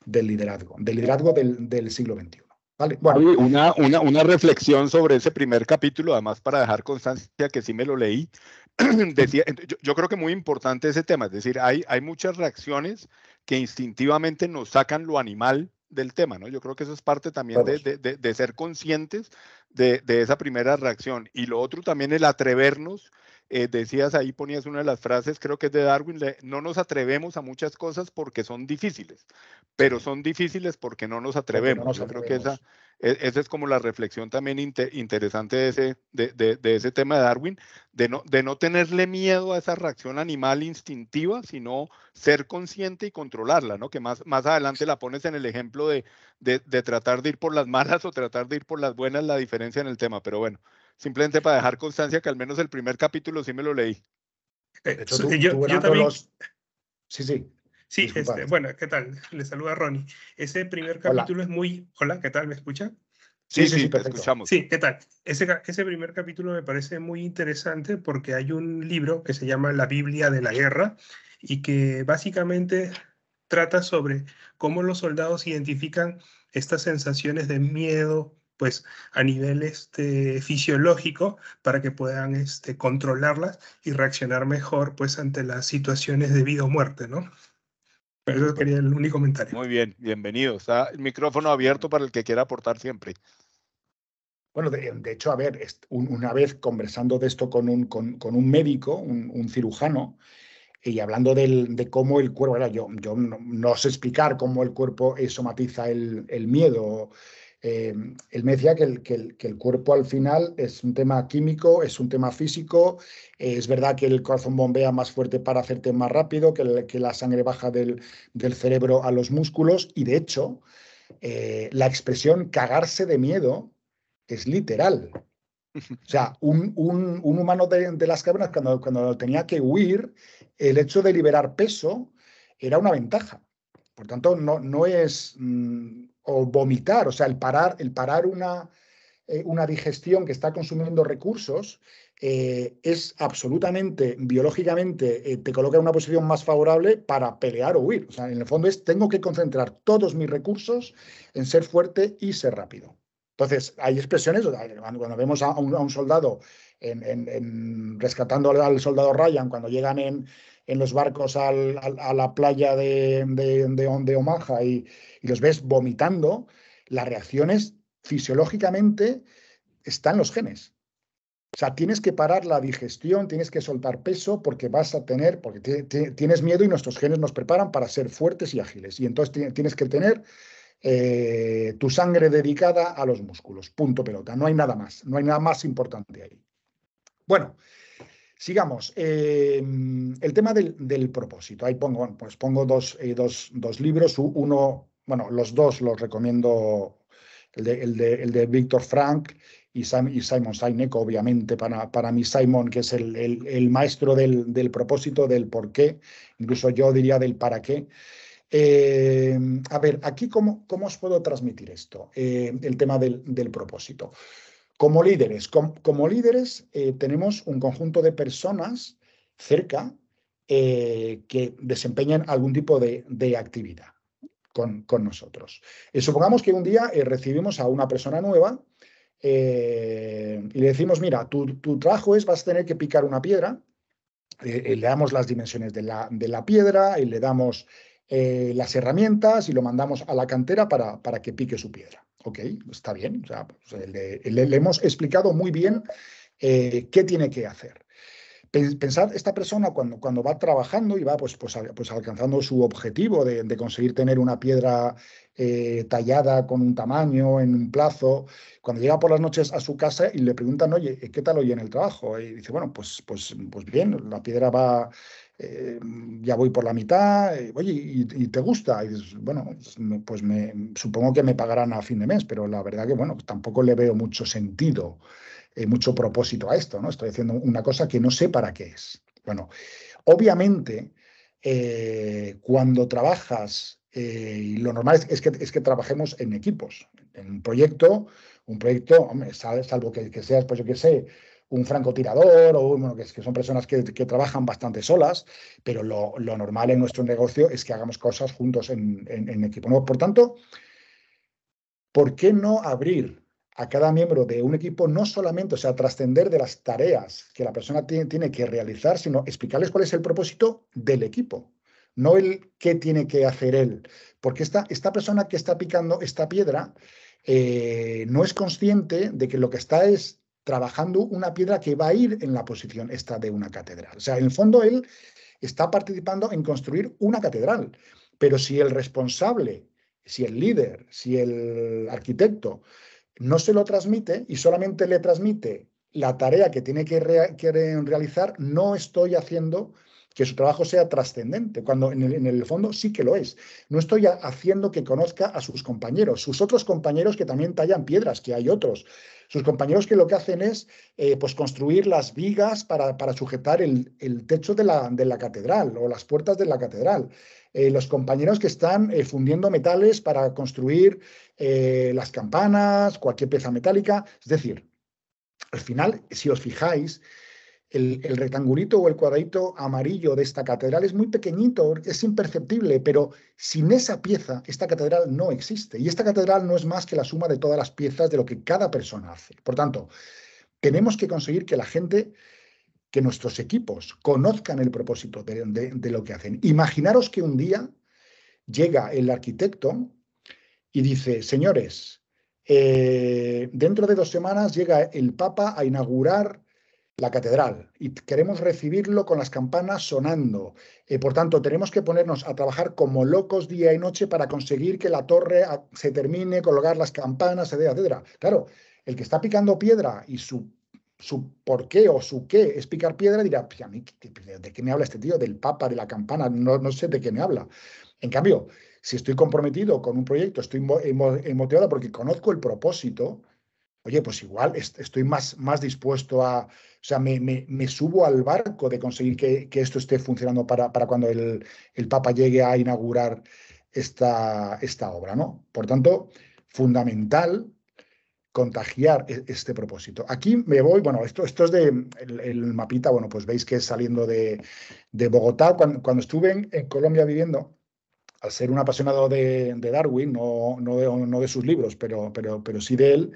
del liderazgo, del liderazgo del, del siglo XXI. Vale, bueno. una, una, una, reflexión sobre ese primer capítulo, además para dejar constancia que sí me lo leí. *clears throat* Decía, yo, yo, creo que muy importante ese tema, es decir, hay, hay muchas reacciones que instintivamente nos sacan lo animal del tema, ¿no? Yo creo que eso es parte también de, de, ser conscientes de, esa primera reacción. Y lo otro también, el atrevernos. Eh, decías ahí, ponías una de las frases, creo que es de Darwin, no nos atrevemos a muchas cosas porque son difíciles, pero son difíciles porque no nos atrevemos. Yo creo que esa, e, esa es como la reflexión también interesante de ese, de, ese tema de Darwin, de no, de no tenerle miedo a esa reacción animal instintiva, sino ser consciente y controlarla, ¿no? Que más, más adelante la pones en el ejemplo de, de tratar de ir por las malas *laughs* o tratar de ir por las buenas, la diferencia en el tema, pero bueno, simplemente para dejar constancia que al menos el primer capítulo sí me lo leí. Eh, eh, yo, también... Sí, sí. Sí, este, bueno, ¿qué tal? Le saluda Ronnie. Ese primer capítulo es muy... Hola, ¿qué tal? ¿Me escucha? Sí, sí, escuchamos. Sí, ¿qué tal? Ese, ese primer capítulo me parece muy interesante porque hay un libro que se llama La Biblia de la Guerra y que básicamente trata sobre cómo los soldados identifican estas sensaciones de miedo, pues a nivel este, fisiológico para que puedan este, controlarlas y reaccionar mejor pues ante las situaciones de vida o muerte, ¿no? Pero eso quería el único comentario. Muy bien, bienvenido. Está el micrófono abierto para el que quiera aportar siempre. Bueno, de, hecho, a ver, una vez conversando de esto con un, con, un médico, un, cirujano, y hablando del, de cómo el cuerpo, yo, yo no, sé explicar cómo el cuerpo somatiza el, el miedo Em, él me decía que el, cuerpo al final es un tema químico, es un tema físico, eh, es verdad que el corazón bombea más fuerte para hacerte más rápido, que, la sangre baja del, cerebro a los músculos y de hecho eh, la expresión cagarse de miedo es literal. O sea, un, humano de, las cavernas cuando, cuando tenía que huir, el hecho de liberar peso era una ventaja. Por tanto, no, no es... Mm, o vomitar, o sea, el parar, el parar una, eh, una digestión que está consumiendo recursos eh, es absolutamente, biológicamente, eh, te coloca en una posición más favorable para pelear o huir. O sea, en el fondo es, tengo que concentrar todos mis recursos en ser fuerte y ser rápido. Entonces, hay expresiones, cuando vemos a un, soldado rescatando al soldado Ryan, cuando llegan en, en los barcos a la playa de, Omaha y, los ves vomitando, las reacciones fisiológicamente están los genes. O sea, tienes que parar la digestión, tienes que soltar peso porque vas a tener, porque tienes miedo y nuestros genes nos preparan para ser fuertes y ágiles. Y entonces tienes que tener eh, tu sangre dedicada a los músculos. Punto pelota. No hay nada más. No hay nada más importante ahí. Bueno, Sigamos. Eh, el tema del, propósito. Ahí pongo, pues pongo dos, eh, dos, dos, libros. Uno, bueno, los dos los recomiendo. El de, de, Víctor Frank y, Simon Sinek, obviamente, para, para mí Simon, que es el, el, maestro del, del, propósito, del por qué, incluso yo diría del para qué. Eh, a ver, aquí cómo, cómo os puedo transmitir esto, el tema del, del propósito. Como líderes, como líderes eh, tenemos un conjunto de personas cerca eh, que desempeñan algún tipo de, actividad con, nosotros. Eh, supongamos que un día recibimos a una persona nueva y le decimos, mira, tu, trabajo es, vas a tener que picar una piedra, le damos las dimensiones de la, piedra y le damos las herramientas y lo mandamos a la cantera para que pique su piedra. Ok, está bien. Pues, eh, le, hemos explicado muy bien eh, qué tiene que hacer. Pensad, esta persona cuando, cuando va trabajando y va pues, pues, pues alcanzando su objetivo de, conseguir tener una piedra eh, tallada con un tamaño, en un plazo, cuando llega por las noches a su casa y le preguntan, oye, ¿qué tal hoy en el trabajo? Y dice, bueno, pues, pues, pues bien, la piedra va, eh, ya voy por la mitad, eh, oye, ¿y, te gusta? Y bueno, pues me, supongo que me pagarán a fin de mes, pero la verdad que, bueno, tampoco le veo mucho sentido, eh, mucho propósito a esto, ¿no? Estoy haciendo una cosa que no sé para qué es. Bueno, obviamente, cuando trabajas, y lo normal es, que, trabajemos en equipos, en un proyecto, un proyecto, salvo que, que seas, pues yo qué sé, un francotirador o que, que son personas que, trabajan bastante solas, pero lo, normal en nuestro negocio es que hagamos cosas juntos en, equipo. Por tanto, ¿por qué no abrir a cada miembro de un equipo no solamente, o sea, trascender de las tareas que la persona tiene, que realizar, sino explicarles cuál es el propósito del equipo? no el qué tiene que hacer él. Porque esta, esta persona que está picando esta piedra eh, no es consciente de que lo que está es trabajando una piedra que va a ir en la posición esta de una catedral. O sea, en el fondo él está participando en construir una catedral, pero si el responsable, si el líder, si el arquitecto no se lo transmite y solamente le transmite la tarea que tiene que, realizar, no estoy haciendo que su trabajo sea trascendente, cuando en el, fondo sí que lo es. No estoy haciendo que conozca a sus compañeros, sus otros compañeros que también tallan piedras, que hay otros. Sus compañeros que lo que hacen es eh, pues construir las vigas para, sujetar el, techo de la, catedral o las puertas de la catedral. Eh, los compañeros que están eh, fundiendo metales para construir las campanas, cualquier pieza metálica. Es decir, al final, si os fijáis, el, rectangulito o el cuadradito amarillo de esta catedral es muy pequeñito, es imperceptible, pero sin esa pieza, esta catedral no existe. Y esta catedral no es más que la suma de todas las piezas de lo que cada persona hace. Por tanto, tenemos que conseguir que la gente, que nuestros equipos conozcan el propósito de, lo que hacen. Imaginaros que un día llega el arquitecto y dice, señores, eh, dentro de dos semanas llega el Papa a inaugurar la catedral y queremos recibirlo con las campanas sonando. por tanto, tenemos que ponernos a trabajar como locos día y noche para conseguir que la torre se termine, colgar las campanas, etc. Claro, el que está picando piedra y su, su por qué o su qué es picar piedra dirá, ¿de qué me habla este tío? Del papa, de la campana, no, no sé de qué me habla. En cambio, si estoy comprometido con un proyecto, estoy motivado porque conozco el propósito, oye, pues igual estoy más, más dispuesto a, o sea, me, subo al barco de conseguir que, esto esté funcionando para, para cuando el, Papa llegue a inaugurar esta, esta obra, ¿no? Por tanto, fundamental contagiar e, este propósito. Aquí me voy, bueno, esto, esto es de el, mapita, bueno, pues veis que es saliendo de, Bogotá. Cuando, estuve en, Colombia viviendo, al ser un apasionado de, Darwin, no, no, de, no de sus libros, pero, pero, pero sí de él,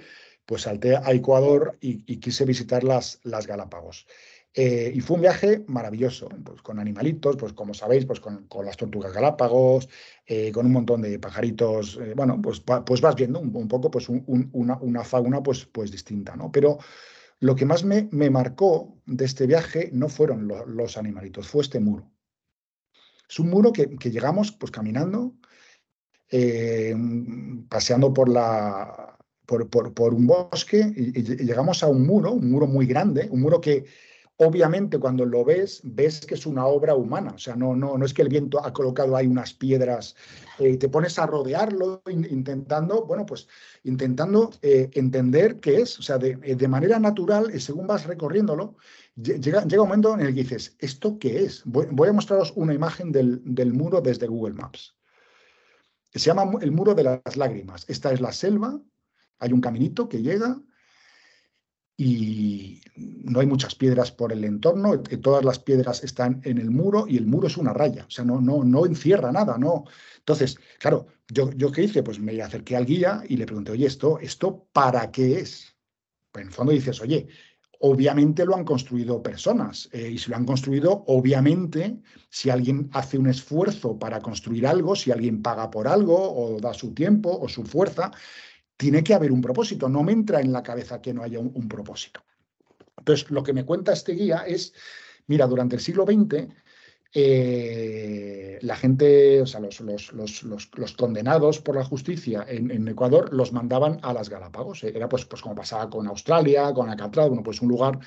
pues salté a Ecuador y, quise visitar las, Galápagos. Eh, y fue un viaje maravilloso, pues con animalitos, pues como sabéis, pues con, las tortugas galápagos, eh, con un montón de pajaritos, eh, bueno, pues, pues vas viendo un, poco pues una, fauna pues, pues distinta, ¿no? Pero lo que más me, me marcó de este viaje no fueron los animalitos, fue este muro. Es un muro que, que llegamos pues caminando, paseando por la, por, un bosque y, llegamos a un muro, un muro muy grande, un muro que obviamente cuando lo ves, ves que es una obra humana. O sea, no, no, no es que el viento ha colocado ahí unas piedras eh, y te pones a rodearlo intentando, bueno, pues intentando eh, entender qué es. O sea, eh, de, manera natural, y según vas recorriéndolo, llega, llega un momento en el que dices, ¿esto qué es? Voy, voy a mostraros una imagen del, del muro desde Google Maps. Se llama el muro de las lágrimas. Esta es la selva hay un caminito que llega y no hay muchas piedras por el entorno, eh, todas las piedras están en el muro y el muro es una raya, o sea, no, no, no encierra nada, no. Entonces, claro, yo, yo qué hice, pues me acerqué al guía y le pregunté, oye, ¿esto, esto para qué es? Pues en el fondo dices, oye, obviamente lo han construido personas eh, y si lo han construido, obviamente, si alguien hace un esfuerzo para construir algo, si alguien paga por algo o da su tiempo o su fuerza, tiene que haber un propósito. No me entra en la cabeza que no haya un, propósito. Entonces, lo que me cuenta este guía es, mira, durante el siglo XX eh, la gente, o sea, los, condenados por la justicia en, Ecuador los mandaban a las Galápagos. Era pues, pues como pasaba con Australia, con Alcatraz, pues un lugar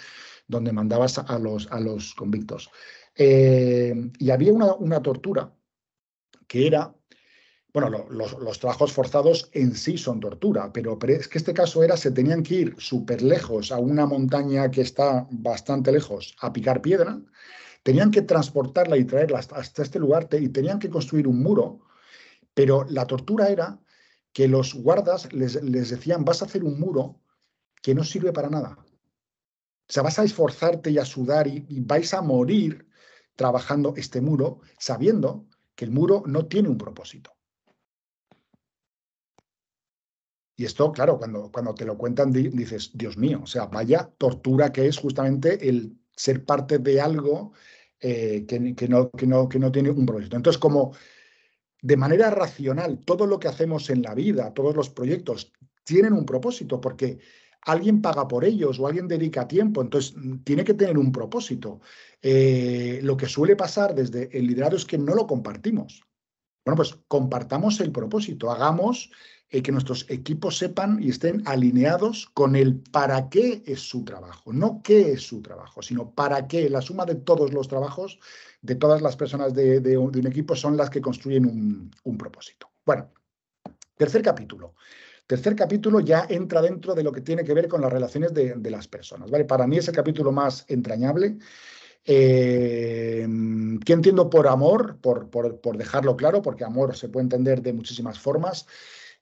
donde mandabas a los, a los convictos. Eh, y había una, una tortura que era bueno, los, trabajos forzados en sí son tortura, pero, es que este caso era, se tenían que ir súper lejos a una montaña que está bastante lejos a picar piedra, tenían que transportarla y traerla hasta, este lugar y tenían que construir un muro, pero la tortura era que los guardas les, decían, vas a hacer un muro que no sirve para nada. O sea, vas a esforzarte y a sudar y vais a morir trabajando este muro sabiendo que el muro no tiene un propósito. Y esto, claro, cuando, cuando te lo cuentan dices, Dios mío, o sea, vaya tortura que es justamente el ser parte de algo eh, que, no, no, que no tiene un propósito. Entonces, como de manera racional todo lo que hacemos en la vida, todos los proyectos, tienen un propósito, porque alguien paga por ellos o alguien dedica tiempo, entonces mm, tiene que tener un propósito. Eh, lo que suele pasar desde el liderazgo es que no lo compartimos. Bueno, pues compartamos el propósito, hagamos y eh, que nuestros equipos sepan y estén alineados con el para qué es su trabajo, no qué es su trabajo, sino para qué. La suma de todos los trabajos de todas las personas de, un equipo son las que construyen un, propósito. Bueno, tercer capítulo. Tercer capítulo ya entra dentro de lo que tiene que ver con las relaciones de, las personas. ¿vale? Para mí es el capítulo más entrañable. qué eh, entiendo por amor, por, por, dejarlo claro, porque amor se puede entender de muchísimas formas.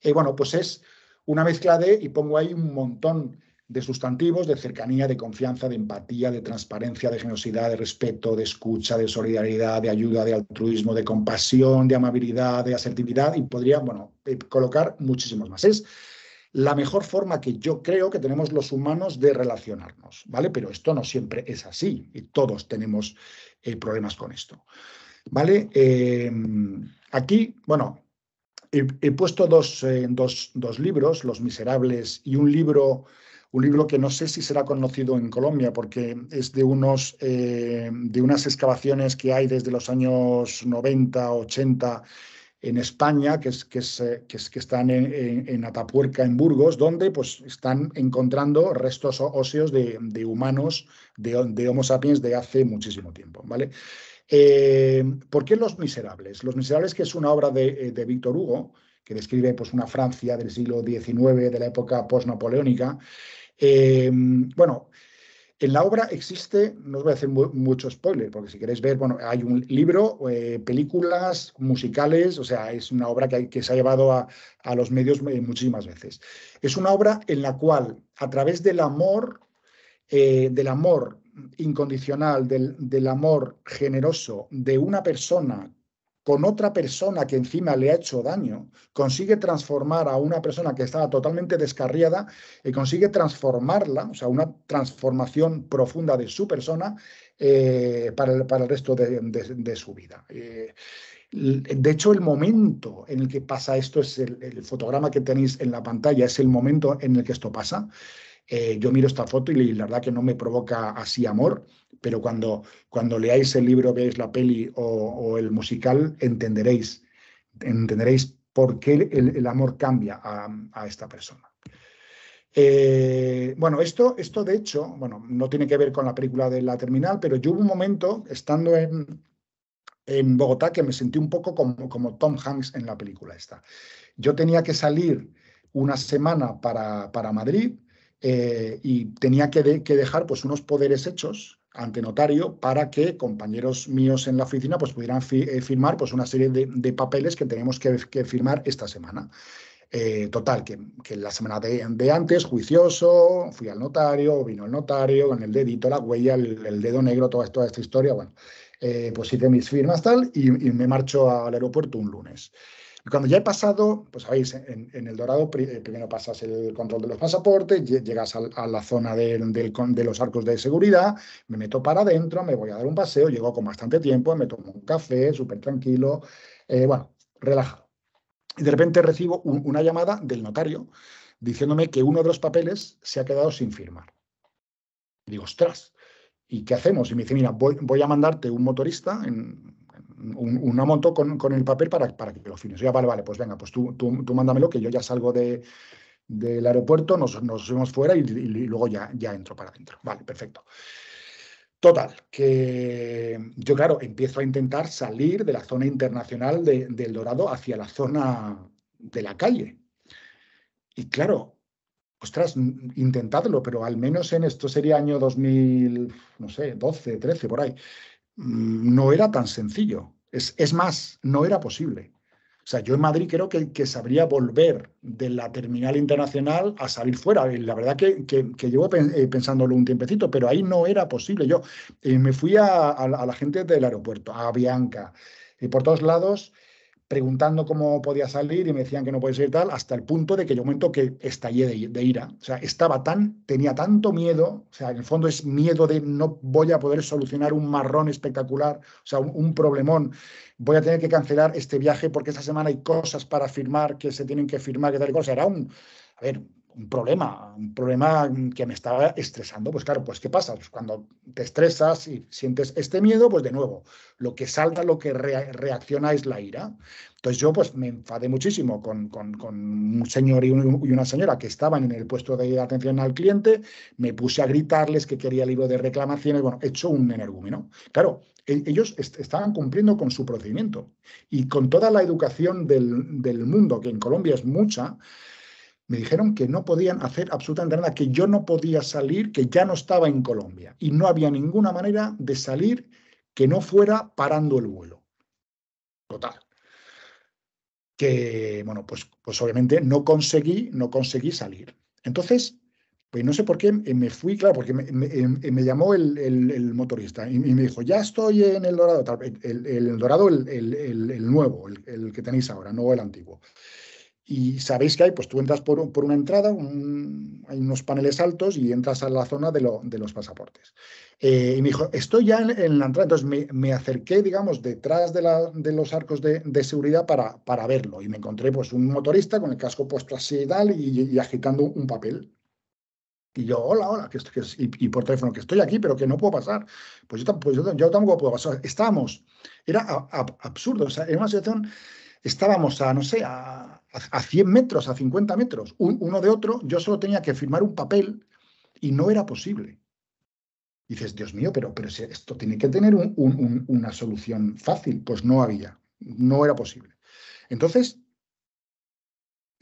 Y eh, bueno, pues es una mezcla de, y pongo ahí un montón de sustantivos, de cercanía, de confianza, de empatía, de transparencia, de generosidad, de respeto, de escucha, de solidaridad, de ayuda, de altruismo, de compasión, de amabilidad, de asertividad, y podría, bueno, eh, colocar muchísimos más. Es la mejor forma que yo creo que tenemos los humanos de relacionarnos, ¿vale? Pero esto no siempre es así, y todos tenemos eh, problemas con esto, ¿vale? aquí, bueno, he, puesto eh, dos, dos, libros, Los Miserables y un libro, un libro que no sé si será conocido en Colombia, porque es de, unos, eh, de unas excavaciones que hay desde los años 90, 80 en España, que, es, que, eh, están en, Atapuerca, en Burgos, donde pues, están encontrando restos óseos de, humanos, de, de, Homo sapiens, de hace muchísimo tiempo. ¿vale? Eh, ¿Por qué Los Miserables? Los Miserables, que es una obra de, eh, Víctor Hugo, que describe pues, una Francia del siglo XIX, de la época post-napoleónica. Eh, bueno, en la obra existe, no os voy a hacer mucho spoiler, porque si queréis ver, bueno, hay un libro, películas, musicales, o sea, es una obra que, que se ha llevado a, los medios muchísimas veces. Es una obra en la cual, a través del amor, del amor incondicional, del, amor generoso de una persona con otra persona que encima le ha hecho daño, consigue transformar a una persona que estaba totalmente descarriada y consigue transformarla, o sea, una transformación profunda de su persona eh, para, el, resto de, su vida. Eh, de hecho, el momento en el que pasa esto es el, fotograma que tenéis en la pantalla, es el momento en el que esto pasa. Eh, yo miro esta foto y la verdad que no me provoca así amor, pero cuando, cuando leáis el libro, veáis la peli o, el musical, entenderéis, entenderéis por qué el, amor cambia a, esta persona. Eh, bueno, esto, esto de hecho, bueno, no tiene que ver con la película de la terminal, pero yo hubo un momento, estando en, Bogotá, que me sentí un poco como, como, Tom Hanks en la película esta. Yo tenía que salir una semana para, para Madrid eh, y tenía que, dejar pues, unos poderes hechos ante notario para que compañeros míos en la oficina pues, pudieran eh, firmar pues, una serie de, papeles que tenemos que, firmar esta semana. Eh, total, que, la semana de, antes, juicioso, fui al notario, vino el notario, con el dedito, la huella, el, dedo negro, toda, toda, esta historia. Bueno, pues hice mis firmas tal y me marcho al aeropuerto un lunes cuando ya he pasado, pues sabéis, en, El Dorado eh, primero pasas el control de los pasaportes, llegas a, la zona de, los arcos de seguridad, me meto para adentro, me voy a dar un paseo, llego con bastante tiempo, me tomo un café, súper tranquilo, eh, bueno, relajado. Y de repente recibo una llamada del notario diciéndome que uno de los papeles se ha quedado sin firmar. digo, ostras, ¿y qué hacemos? Y me dice, mira, voy a mandarte un motorista en, un, un con, el papel para, para que lo fines. Ya, vale, vale, pues venga, pues tú, tú, tú mándamelo, que yo ya salgo del aeropuerto, nos, vemos fuera y, luego ya, ya entro para adentro. Vale, perfecto. Total, que yo, claro, empiezo a intentar salir de la zona internacional de, Dorado hacia la zona de la calle. Y claro, ostras, intentadlo, pero al menos en esto sería año 2000, no sé, 12, 13, por ahí. Mm, no era tan sencillo. Es, más, no era posible. O sea, yo en Madrid creo que, sabría volver de la terminal internacional a salir fuera. La verdad que, llevo eh, pensándolo un tiempecito, pero ahí no era posible. Yo eh, me fui a, a, la gente del aeropuerto, a Bianca, y eh, por todos lados preguntando cómo podía salir y me decían que no podía salir tal, hasta el punto de que yo momento que estallé de, ira. O sea, estaba tan, tenía tanto miedo, o sea, en el fondo es miedo de no voy a poder solucionar un marrón espectacular, o sea, un, problemón, voy a tener que cancelar este viaje porque esta semana hay cosas para firmar que se tienen que firmar, que tal cosa. Era un, a ver, un problema, un problema que me estaba estresando. Pues claro, pues ¿qué pasa? Pues cuando te estresas y sientes este miedo, pues de nuevo, lo que salta, lo que reacciona es la ira. Entonces yo pues me enfadé muchísimo con, con, un señor y, una señora que estaban en el puesto de atención al cliente, me puse a gritarles que quería libro de reclamaciones, bueno, he hecho un energúmeno. Claro, e-, ellos estaban cumpliendo con su procedimiento y con toda la educación del, del mundo, que en Colombia es mucha, me dijeron que no podían hacer absolutamente nada, que yo no podía salir, que ya no estaba en Colombia y no había ninguna manera de salir que no fuera parando el vuelo. Total. Que, bueno, pues, pues obviamente no conseguí, no conseguí salir. Entonces, pues no sé por qué eh, me fui, claro, porque me, eh, eh, llamó el, motorista y, me dijo, ya estoy en El Dorado, el, el Dorado, el, nuevo, el, que tenéis ahora, no el antiguo y sabéis que hay, pues tú entras por, por una entrada, hay unos paneles altos y entras a la zona de, de los pasaportes. Eh, y me dijo, estoy ya en, la entrada, entonces me, me, acerqué, digamos, detrás de, la, de los arcos de, de seguridad para, para, verlo y me encontré pues un motorista con el casco puesto así y tal y, agitando un papel. Y yo, hola, hola, que, que, y, por teléfono, que estoy aquí, pero que no puedo pasar. Pues yo, pues yo, tampoco puedo pasar. Estábamos, era absurdo, o sea, era una situación estábamos a, no sé, a, 100 metros, a 50 metros, uno de otro, yo solo tenía que firmar un papel y no era posible. dices, Dios mío, pero, pero esto tiene que tener una solución fácil. Pues no había, no era posible. Entonces,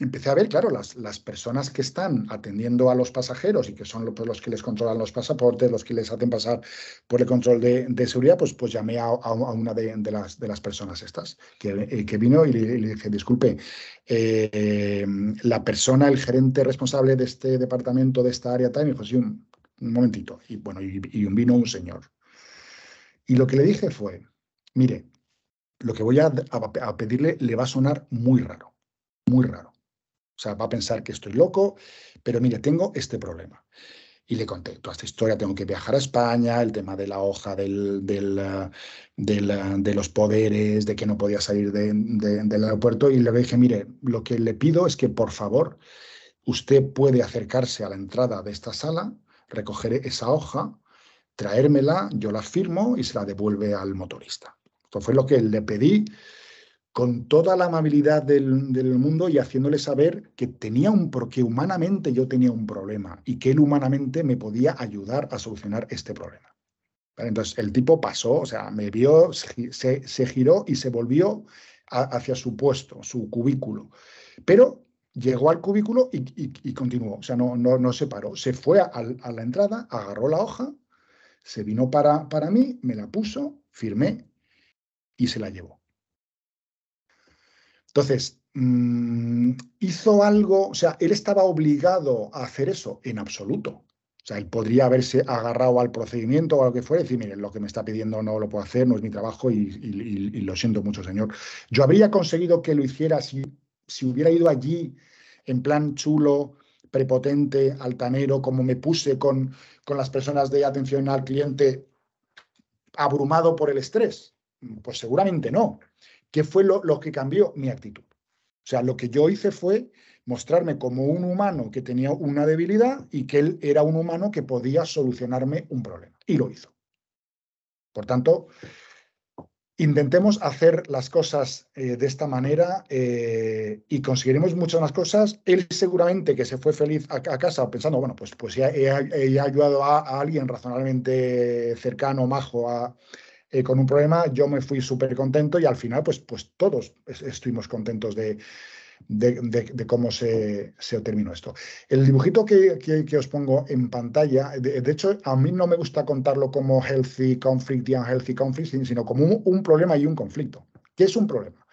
empecé a ver, claro, las, las, personas que están atendiendo a los pasajeros y que son pues, los que les controlan los pasaportes, los que les hacen pasar por el control de, seguridad, pues, pues llamé a, una de, las, de las personas estas que, eh, vino y le, dije, disculpe, eh, la persona, el gerente responsable de este departamento, de esta área, me dijo, sí, un, momentito. Y bueno, y, vino un señor. Y lo que le dije fue, mire, lo que voy a pedirle le va a sonar muy raro, muy raro o sea, va a pensar que estoy loco, pero mire, tengo este problema. Y le conté toda esta historia, tengo que viajar a España, el tema de la hoja de los poderes, de que no podía salir del aeropuerto. Y le dije, mire, lo que le pido es que por favor usted puede acercarse a la entrada de esta sala, recoger esa hoja, traérmela, yo la firmo y se la devuelve al motorista. Esto fue lo que le pedí con toda la amabilidad del, mundo y haciéndole saber que tenía un porqué humanamente yo tenía un problema y que él humanamente me podía ayudar a solucionar este problema. Entonces el tipo pasó, o sea, me vio, se, giró y se volvió hacia su puesto, su cubículo. Pero llegó al cubículo y, continuó, o sea, no, no, no, se paró. Se fue a, a, la entrada, agarró la hoja, se vino para, para mí, me la puso, firmé y se la llevó. Entonces, mm, hizo algo, o sea, él estaba obligado a hacer eso en absoluto. O sea, él podría haberse agarrado al procedimiento o a lo que fuera y decir, miren, lo que me está pidiendo no lo puedo hacer, no es mi trabajo y, lo siento mucho, señor. Yo habría conseguido que lo hiciera si, si hubiera ido allí en plan chulo, prepotente, altanero, como me puse con, con las personas de atención al cliente abrumado por el estrés. Pues seguramente no. ¿Qué fue lo, que cambió? Mi actitud. O sea, lo que yo hice fue mostrarme como un humano que tenía una debilidad y que él era un humano que podía solucionarme un problema. Y lo hizo. Por tanto, intentemos hacer las cosas eh, de esta manera eh, y conseguiremos muchas más cosas. Él seguramente que se fue feliz a, casa pensando, bueno, pues, pues he, he, ayudado a, a, alguien razonablemente cercano, majo, a, eh, con un problema, yo me fui súper contento y al final, pues, pues todos estuvimos contentos de, cómo se, terminó esto. El dibujito que, que, os pongo en pantalla, de, hecho, a mí no me gusta contarlo como healthy conflict y unhealthy conflict, sino como un, problema y un conflicto. ¿Qué es un problema?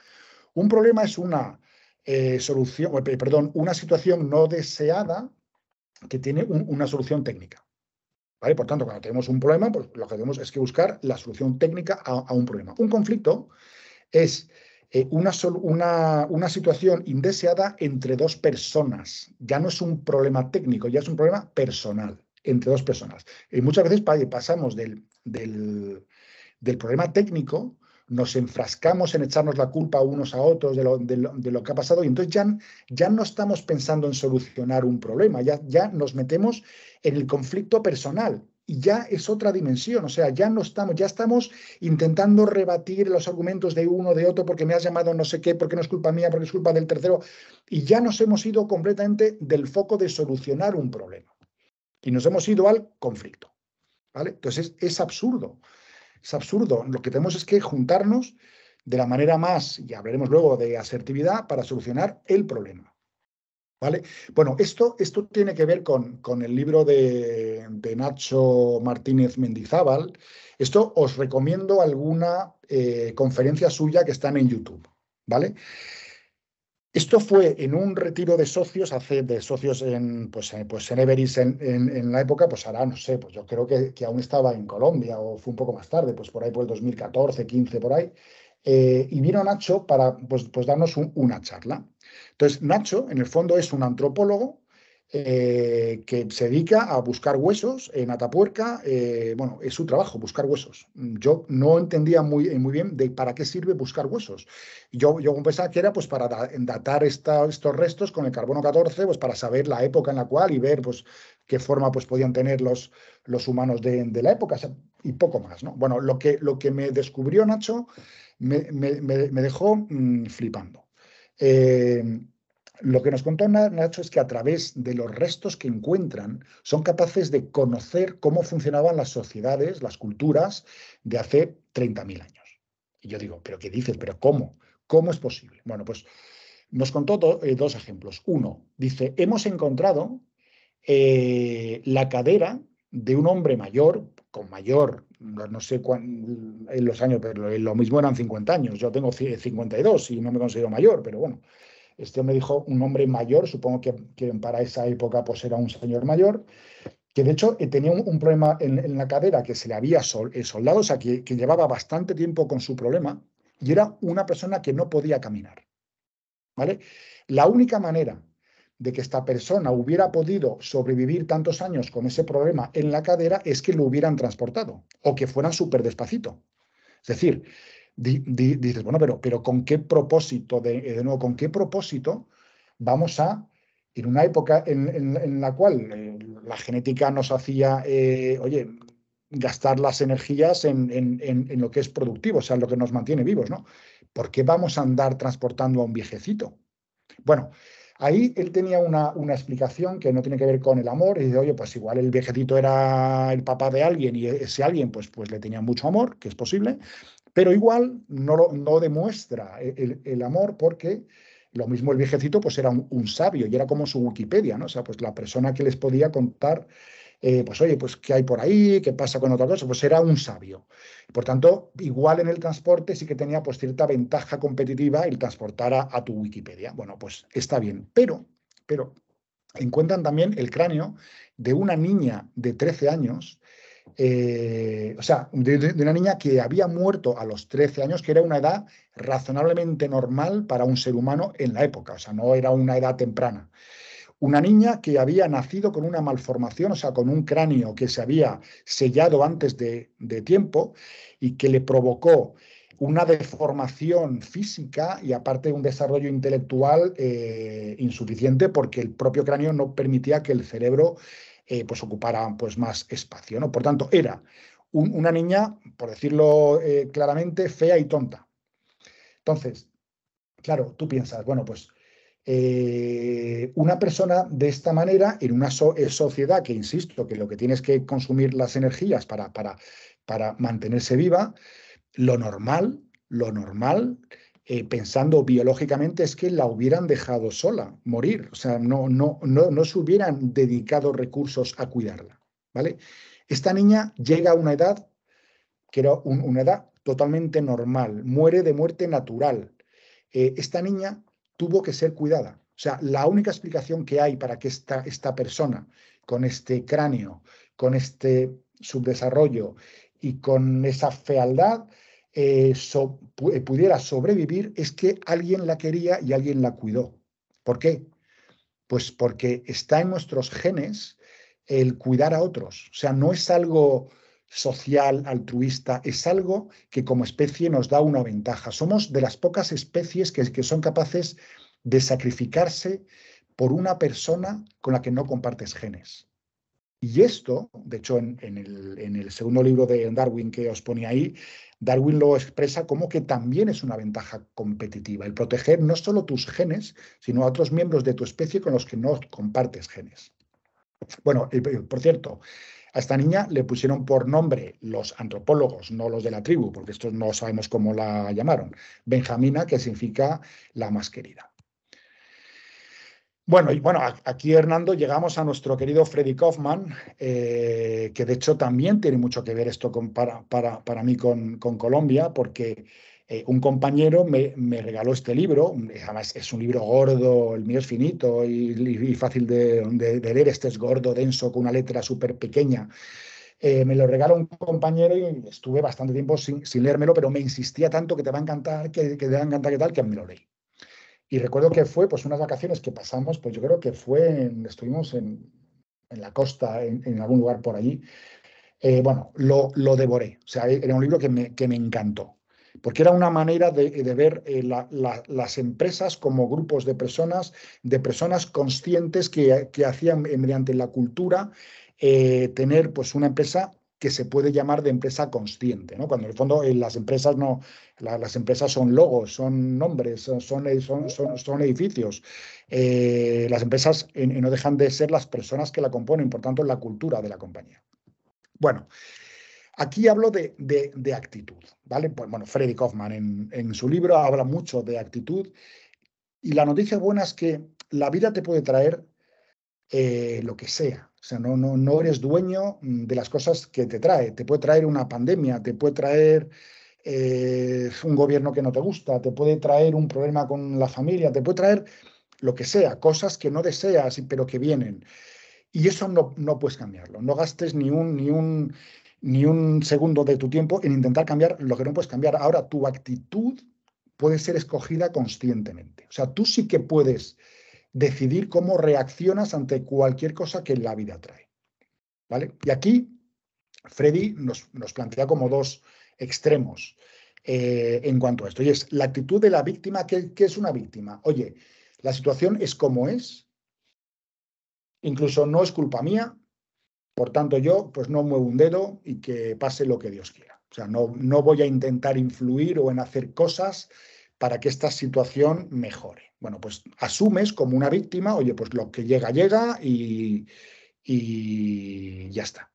Un problema es una eh, solución, eh, perdón, una situación no deseada que tiene una solución técnica. Por tanto, cuando tenemos un problema, pues lo que tenemos es que buscar la solución técnica a, un problema. Un conflicto es eh, una, una, situación indeseada entre dos personas. Ya no es un problema técnico, ya es un problema personal, entre dos personas. Y muchas veces pasamos del, del problema técnico nos enfrascamos en echarnos la culpa unos a otros de lo, que ha pasado y entonces ya, ya, no estamos pensando en solucionar un problema, ya, ya nos metemos en el conflicto personal, y ya es otra dimensión, o sea, ya no estamos, ya estamos intentando rebatir los argumentos de uno, de otro, porque me has llamado no sé qué, porque no es culpa mía, porque es culpa del tercero, y ya nos hemos ido completamente del foco de solucionar un problema. Y nos hemos ido al conflicto. ¿vale? Entonces es absurdo. Es absurdo. Lo que tenemos es que juntarnos de la manera más, y hablaremos luego de asertividad, para solucionar el problema. ¿Vale? Bueno, esto, esto tiene que ver con, con el libro de, de, Nacho Martínez Mendizábal. Esto os recomiendo alguna eh, conferencia suya que están en YouTube. ¿Vale? Esto fue en un retiro de socios, hace de socios en, pues, eh, pues en, Everis en, la época, pues ahora no sé, pues yo creo que, aún estaba en Colombia o fue un poco más tarde, pues por ahí por el 2014, 15, por ahí. Eh, y vino Nacho para pues, pues darnos una charla. Entonces, Nacho, en el fondo, es un antropólogo eh, que se dedica a buscar huesos en Atapuerca. Eh, bueno, es su trabajo, buscar huesos. Yo no entendía muy, eh, muy bien de para qué sirve buscar huesos. Yo, yo pensaba que era pues para datar estos restos con el carbono 14, pues para saber la época en la cual y ver pues qué forma pues podían tener los, los humanos de, la época y poco más, ¿no? Bueno, lo que, lo que me descubrió Nacho me, dejó mm, flipando. Lo que nos contó Nacho es que a través de los restos que encuentran son capaces de conocer cómo funcionaban las sociedades, las culturas de hace 30.000 años. Y yo digo, ¿pero qué dices? ¿Pero cómo? ¿Cómo es posible? Bueno, pues nos contó eh, dos ejemplos. Uno, dice, hemos encontrado eh, la cadera de un hombre mayor, con mayor, no sé cuán, en los años, pero lo mismo eran 50 años. Yo tengo 52 y no me considero mayor, pero bueno, este hombre dijo un hombre mayor, supongo que, para esa época pues era un señor mayor, que de hecho eh, tenía un, problema en, la cadera que se le había eh, soldado, o sea, que, llevaba bastante tiempo con su problema y era una persona que no podía caminar. ¿Vale? La única manera de que esta persona hubiera podido sobrevivir tantos años con ese problema en la cadera es que lo hubieran transportado o que fueran súper despacito. Es decir, dices, bueno, pero, pero ¿con qué propósito, de, nuevo, con qué propósito vamos a, en una época en, la cual eh, la genética nos hacía, eh, oye, gastar las energías en, en, en, lo que es productivo, o sea, lo que nos mantiene vivos, ¿no? ¿Por qué vamos a andar transportando a un viejecito? Bueno, ahí él tenía una, una explicación que no tiene que ver con el amor, y dice, oye, pues igual el viejecito era el papá de alguien y ese alguien, pues, pues le tenía mucho amor, que es posible, pero igual no, no demuestra el, amor porque lo mismo el viejecito pues era un, sabio y era como su Wikipedia, ¿no? O sea, pues la persona que les podía contar, eh, pues oye, pues qué hay por ahí, qué pasa con otras cosa, pues era un sabio. Por tanto, igual en el transporte sí que tenía pues cierta ventaja competitiva el transportar a, tu Wikipedia. Bueno, pues está bien, pero, pero encuentran también el cráneo de una niña de 13 años eh, o sea, de, una niña que había muerto a los 13 años, que era una edad razonablemente normal para un ser humano en la época, o sea, no era una edad temprana. Una niña que había nacido con una malformación, o sea, con un cráneo que se había sellado antes de, tiempo y que le provocó una deformación física y aparte un desarrollo intelectual eh, insuficiente porque el propio cráneo no permitía que el cerebro eh, pues ocupara pues, más espacio. ¿no? Por tanto, era una niña, por decirlo eh, claramente, fea y tonta. Entonces, claro, tú piensas, bueno, pues eh, una persona de esta manera, en una sociedad que, insisto, que lo que tienes que consumir las energías para, para, para mantenerse viva, lo normal, lo normal eh, pensando biológicamente, es que la hubieran dejado sola, morir, o sea, no, no, no, no se hubieran dedicado recursos a cuidarla, ¿vale? Esta niña llega a una edad que era una edad totalmente normal, muere de muerte natural. Eh, esta niña tuvo que ser cuidada. O sea, la única explicación que hay para que esta, esta persona, con este cráneo, con este subdesarrollo y con esa fealdad, eh, eh, pudiera sobrevivir es que alguien la quería y alguien la cuidó. ¿Por qué? Pues porque está en nuestros genes el cuidar a otros. O sea, no es algo social, altruista, es algo que como especie nos da una ventaja. Somos de las pocas especies que, que son capaces de sacrificarse por una persona con la que no compartes genes. Y esto, de hecho, en, el, el, segundo libro de Darwin que os ponía ahí, Darwin lo expresa como que también es una ventaja competitiva, el proteger no solo tus genes, sino a otros miembros de tu especie con los que no compartes genes. Bueno, por cierto, a esta niña le pusieron por nombre los antropólogos, no los de la tribu, porque estos no sabemos cómo la llamaron. Benjamina, que significa la más querida. Bueno, y bueno, aquí Hernando llegamos a nuestro querido Freddy Kaufman, eh, que de hecho también tiene mucho que ver esto con, para, para, para, mí con, con Colombia, porque eh, un compañero me, regaló este libro, eh, además es un libro gordo, el mío es finito y, fácil de, de, leer, este es gordo, denso, con una letra súper pequeña. me lo regaló un compañero y estuve bastante tiempo sin, sin, leérmelo, pero me insistía tanto que te va a encantar, que, que te va a encantar, que tal, que me lo leí. Y recuerdo que fue, pues, unas vacaciones que pasamos, pues yo creo que fue, estuvimos en, la costa, en, algún lugar por allí. Eh, bueno, lo, lo, devoré. O sea, era un libro que me, que me encantó, porque era una manera de, ver eh, las empresas como grupos de personas, de personas conscientes que, hacían eh, mediante la cultura tener pues una empresa que se puede llamar de empresa consciente, Cuando en el fondo eh, las empresas no, las empresas son logos, son nombres, son, son, edificios. Eh, las empresas eh, no dejan de ser las personas que la componen, por tanto, la cultura de la compañía. Bueno, Aquí hablo de, actitud, ¿vale? Pues, bueno, Freddy Kaufman en, su libro habla mucho de actitud y la noticia buena es que la vida te puede traer lo que sea, o sea, no, no, eres dueño mm, de las cosas que te trae. Te puede traer una pandemia, te puede traer eh, un gobierno que no te gusta, te puede traer un problema con la familia, te puede traer lo que sea, cosas que no deseas, pero que vienen. Y eso no, puedes cambiarlo. No gastes ni un, ni, un, ni un segundo de tu tiempo en intentar cambiar lo que no puedes cambiar. Ahora, tu actitud puede ser escogida conscientemente. O sea, tú sí que puedes decidir cómo reaccionas ante cualquier cosa que la vida trae. ¿Vale? Y aquí Freddy nos, plantea como dos extremos eh, en cuanto a esto. Y es la actitud de la víctima, que, es una víctima? Oye, la situación es como es, incluso no es culpa mía, por tanto yo pues no muevo un dedo y que pase lo que Dios quiera. O sea, no, no voy a intentar influir o en hacer cosas para que esta situación mejore bueno, pues asumes como una víctima, oye, pues lo que llega, llega y, ya está.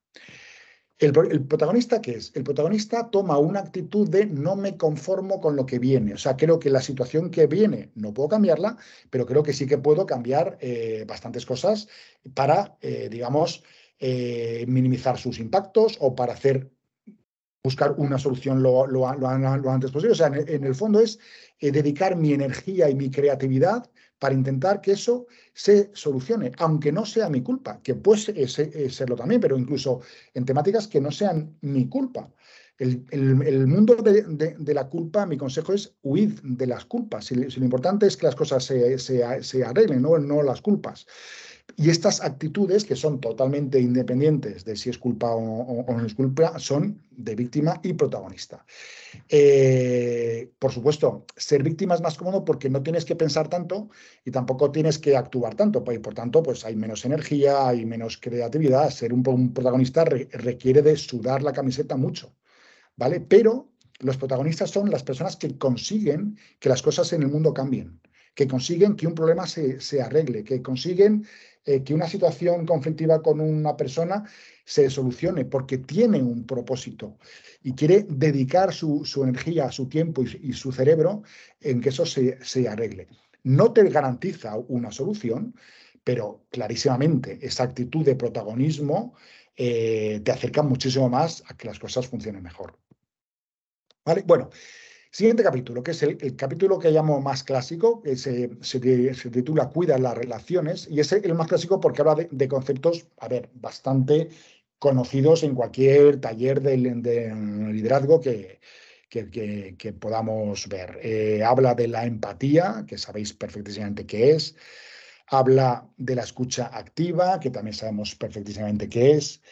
El, protagonista qué es? El protagonista toma una actitud de no me conformo con lo que viene. O sea, creo que la situación que viene no puedo cambiarla, pero creo que sí que puedo cambiar eh, bastantes cosas para, eh, digamos, eh, minimizar sus impactos o para hacer buscar una solución lo, antes posible. O sea, en el, fondo es eh, dedicar mi energía y mi creatividad para intentar que eso se solucione, aunque no sea mi culpa, que puede eh, eh, serlo también, pero incluso en temáticas que no sean mi culpa. El, mundo de, la culpa, mi consejo es huir de las culpas. Si, lo importante es que las cosas se, se, se arreglen, ¿no? no las culpas. Y estas actitudes, que son totalmente independientes de si es culpa o, no es culpa, son de víctima y protagonista. Eh, por supuesto, ser víctima es más cómodo porque no tienes que pensar tanto y tampoco tienes que actuar tanto. Pues, y por tanto, pues hay menos energía, hay menos creatividad. Ser un, protagonista requiere de sudar la camiseta mucho. ¿Vale? Pero los protagonistas son las personas que consiguen que las cosas en el mundo cambien que consiguen que un problema se, se arregle, que consiguen eh, que una situación conflictiva con una persona se solucione porque tiene un propósito y quiere dedicar su, energía, su tiempo y, su cerebro en que eso se, arregle. No te garantiza una solución, pero clarísimamente esa actitud de protagonismo eh, te acerca muchísimo más a que las cosas funcionen mejor. ¿Vale? Bueno, Siguiente capítulo, que es el, capítulo que llamo más clásico, que se, titula Cuida las relaciones, y es el más clásico porque habla de, conceptos, a ver, bastante conocidos en cualquier taller de, liderazgo que, que, podamos ver. Eh, habla de la empatía, que sabéis perfectísimamente qué es. Habla de la escucha activa, que también sabemos perfectísimamente qué es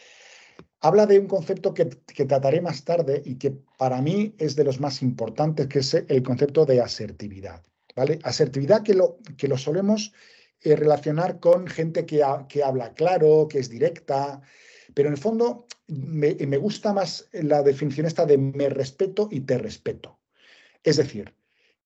habla de un concepto que, trataré más tarde y que para mí es de los más importantes, que es el concepto de asertividad. ¿vale? Asertividad que lo, que lo solemos eh, relacionar con gente que, que, habla claro, que es directa, pero en el fondo me, me gusta más la definición esta de me respeto y te respeto. Es decir,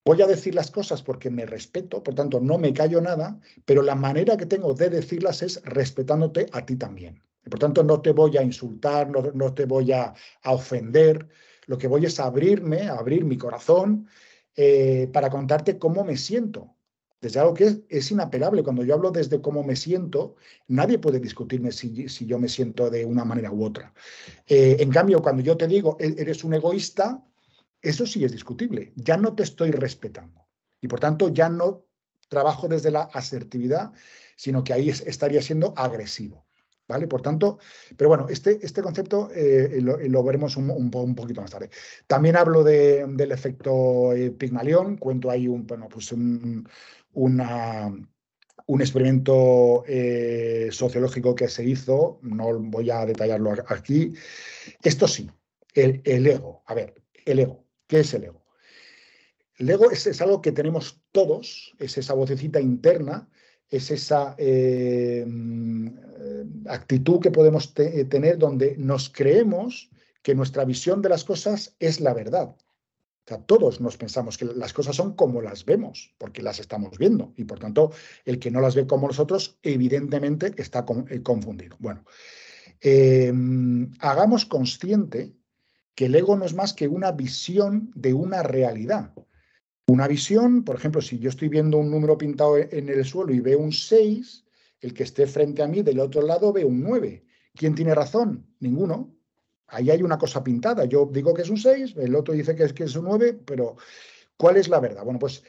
voy a decir las cosas porque me respeto, por tanto no me callo nada, pero la manera que tengo de decirlas es respetándote a ti también. Por tanto, no te voy a insultar, no, te voy a, ofender. Lo que voy es abrirme, abrir mi corazón eh, para contarte cómo me siento. Desde algo que es, inapelable. Cuando yo hablo desde cómo me siento, nadie puede discutirme si, yo me siento de una manera u otra. Eh, en cambio, cuando yo te digo, e-, eres un egoísta, eso sí es discutible. Ya no te estoy respetando. Y por tanto, ya no trabajo desde la asertividad, sino que ahí estaría siendo agresivo. Por tanto, pero bueno, este, este concepto eh, lo, veremos un, poquito más tarde. También hablo del efecto eh, cuento ahí un, pues experimento eh, sociológico que se hizo, no voy a detallarlo aquí. Esto sí, el, ego. A ver, el ego. ¿Qué es el ego? El ego es algo que tenemos todos, es esa vocecita interna es esa eh, mm, eh, actitud que podemos eh, tener donde nos creemos que nuestra visión de las cosas es la verdad. todos nos pensamos que las cosas son como las vemos, porque las estamos viendo. Y por tanto, el que no las ve como nosotros, evidentemente está confundido. Bueno, em, hagamos consciente que el ego no es más que una visión de una realidad. Una visión, por ejemplo, si yo estoy viendo un número pintado e-, en el suelo y veo un 6, el que esté frente a mí del otro lado ve un 9. ¿Quién tiene razón? Ninguno. Ahí hay una cosa pintada. Yo digo que es un 6, el otro dice que es, que es un 9, pero ¿cuál es la verdad? Bueno, pues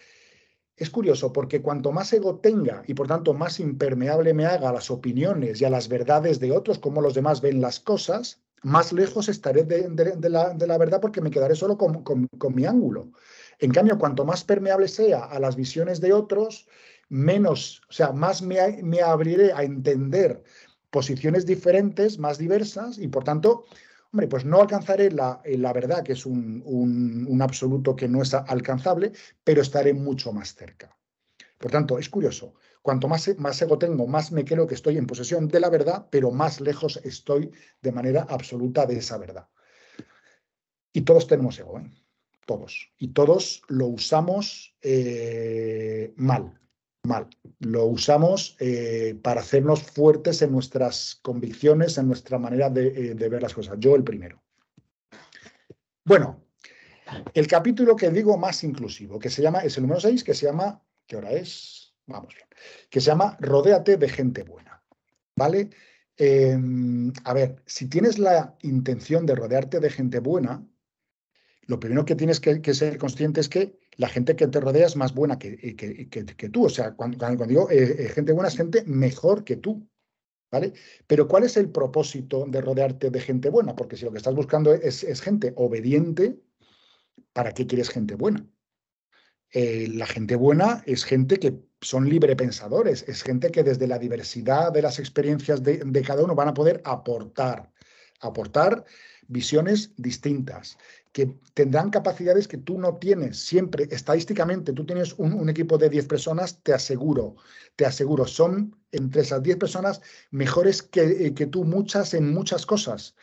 es curioso porque cuanto más ego tenga y por tanto más impermeable me haga a las opiniones y a las verdades de otros, como los demás ven las cosas, más lejos estaré de, la, verdad porque me quedaré solo con mi ángulo. En cambio, cuanto más permeable sea a las visiones de otros, menos, o sea, más me, abriré a entender posiciones diferentes, más diversas, y por tanto, hombre, pues no alcanzaré la, eh, verdad, que es un, absoluto que no es alcanzable, pero estaré mucho más cerca. Por tanto, es curioso, cuanto más, más ego tengo, más me creo que estoy en posesión de la verdad, pero más lejos estoy de manera absoluta de esa verdad. Y todos tenemos ego. ¿eh? todos. Y todos lo usamos eh, mal, mal. Lo usamos eh, para hacernos fuertes en nuestras convicciones, en nuestra manera eh, de, ver las cosas. Yo el primero. Bueno, el capítulo que digo más inclusivo, que se llama, es el número 6, que se llama, ¿qué hora es? Vamos bien, que se llama Rodéate de gente buena. ¿Vale? Em, a ver, si tienes la intención de rodearte de gente buena, lo primero que tienes que, ser consciente es que la gente que te rodea es más buena que, eh, que, tú. O sea, cuando, digo eh, eh, gente buena es gente mejor que tú. ¿Vale? Pero ¿cuál es el propósito de rodearte de gente buena? Porque si lo que estás buscando es, gente obediente, ¿para qué quieres gente buena? la gente buena es gente que son librepensadores, es gente que desde la diversidad de las experiencias de, de cada uno van a poder aportar, aportar visiones distintas, que tendrán capacidades que tú no tienes siempre. Estadísticamente, tú tienes un, equipo de 10 personas, te aseguro, te aseguro, son entre esas 10 personas mejores eh, que, tú muchas en muchas cosas.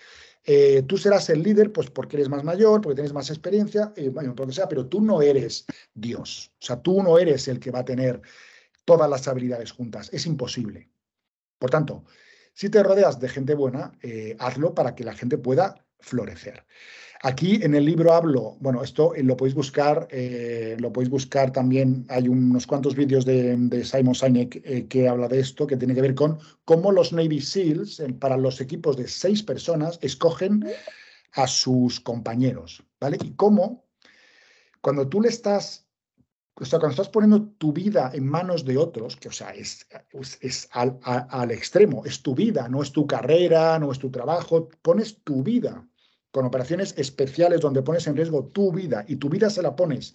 Eh, tú serás el líder, pues porque eres más mayor, porque tienes más experiencia, eh, bueno, por lo que sea, pero tú no eres Dios. O sea, tú no eres el que va a tener todas las habilidades juntas. Es imposible. Por tanto, si te rodeas de gente buena, hazlo para que la gente pueda florecer. Aquí en el libro hablo, bueno, esto eh, lo podéis buscar, eh, lo podéis buscar también, hay unos cuantos vídeos de, Simon Sinek eh, que habla de esto, que tiene que ver con cómo los Navy SEALs, para los equipos de seis personas, escogen a sus compañeros, ¿vale? Y cómo, cuando tú le estás, o sea, cuando estás poniendo tu vida en manos de otros, que, o sea, es, es, al, al extremo, es tu vida, no es tu carrera, no es tu trabajo, pones tu vida con operaciones especiales donde pones en riesgo tu vida y tu vida se la pones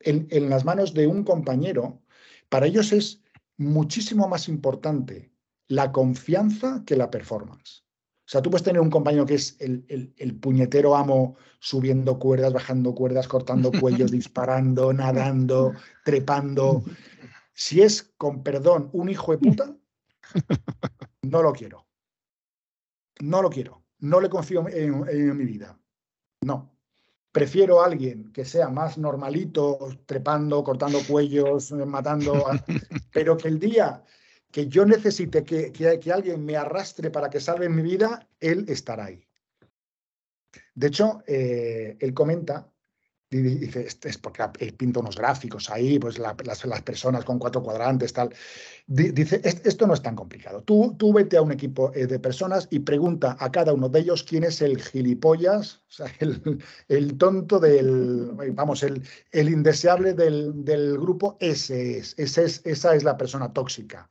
en, las manos de un compañero, para ellos es muchísimo más importante la confianza que la performance. O sea, tú puedes tener un compañero que es el, el puñetero amo subiendo cuerdas, bajando cuerdas, cortando cuellos, *laughs* disparando, nadando, trepando. Si es, con perdón, un hijo de puta, *laughs* no lo quiero. No lo quiero no le confío en, mi vida. No. Prefiero a alguien que sea más normalito, trepando, cortando cuellos, eh, matando, *laughs* pero que el día que yo necesite que, que, alguien me arrastre para que salve mi vida, él estará ahí. De hecho, eh, él comenta Dice, este es porque eh, pinto unos gráficos ahí, pues las, personas con cuatro cuadrantes, tal. Dice, esto no es tan complicado. Tú, tú vete a un equipo eh, de personas y pregunta a cada uno de ellos quién es el gilipollas, o sea, el, tonto del, vamos, el, el indeseable del, grupo, ese ese es, esa es la persona tóxica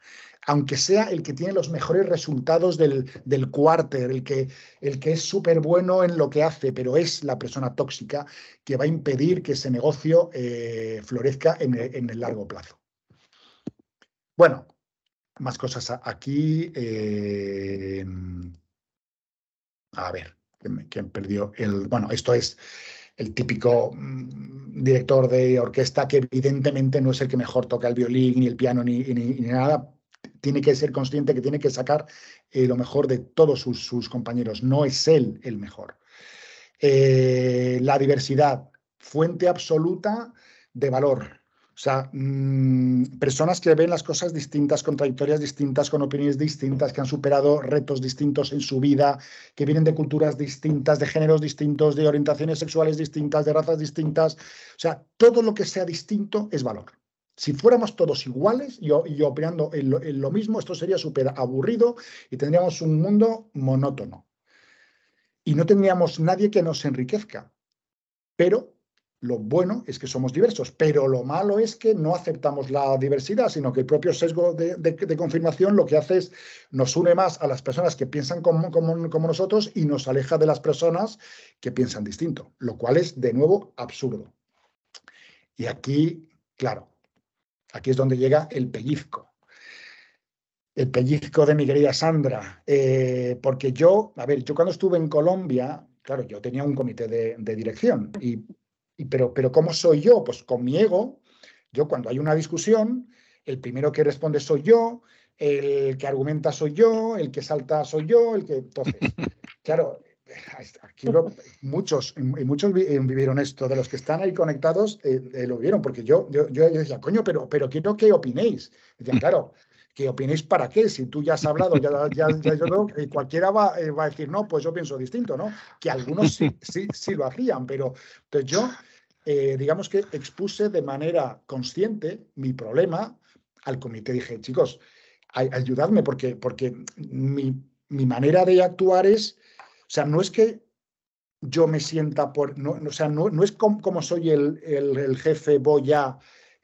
aunque sea el que tiene los mejores resultados del, del quarter, el que, el que es súper bueno en lo que hace, pero es la persona tóxica que va a impedir que ese negocio eh, florezca en, el largo plazo. Bueno, más cosas aquí. Eh, a ver, ¿quién perdió el...? Bueno, esto es el típico mm, director de orquesta que evidentemente no es el que mejor toca el violín, ni el piano, ni, ni nada, tiene que ser consciente que tiene que sacar eh, lo mejor de todos sus, compañeros. No es él el mejor. Eh, la diversidad, fuente absoluta de valor. O sea, mm, personas que ven las cosas distintas, trayectorias distintas, con opiniones distintas, que han superado retos distintos en su vida, que vienen de culturas distintas, de géneros distintos, de orientaciones sexuales distintas, de razas distintas. O sea, todo lo que sea distinto es valor. Si fuéramos todos iguales y, operando en lo, mismo, esto sería súper aburrido y tendríamos un mundo monótono. Y no tendríamos nadie que nos enriquezca. Pero lo bueno es que somos diversos, pero lo malo es que no aceptamos la diversidad, sino que el propio sesgo de, confirmación lo que hace es nos une más a las personas que piensan como nosotros y nos aleja de las personas que piensan distinto, lo cual es de nuevo absurdo. Y aquí, claro, Aquí es donde llega el pellizco. El pellizco de mi querida Sandra. Eh, porque yo, a ver, yo cuando estuve en Colombia, claro, yo tenía un comité de, dirección. Y, pero, pero ¿cómo soy yo? Pues con mi ego, yo cuando hay una discusión, el primero que responde soy yo, el que argumenta soy yo, el que salta soy yo, el que... Entonces, *laughs* claro, *laughs* aquí muchos, muchos vivieron esto, de los que están ahí conectados eh, eh, lo vieron, porque yo, yo, decía, coño, pero, pero quiero que opinéis. *laughs* claro, que opinéis para qué, si tú ya has hablado, ya, yo, cualquiera eh, va, a decir, no, pues yo pienso distinto, ¿no? Que algunos sí, sí, sí lo hacían, pero entonces yo, digamos que expuse de manera consciente mi problema al comité. Dije, chicos, ayudadme, porque, porque mi manera de actuar es o sea, no es que yo me sienta por, no, o sea, no, no es como, soy el, el, jefe, voy a,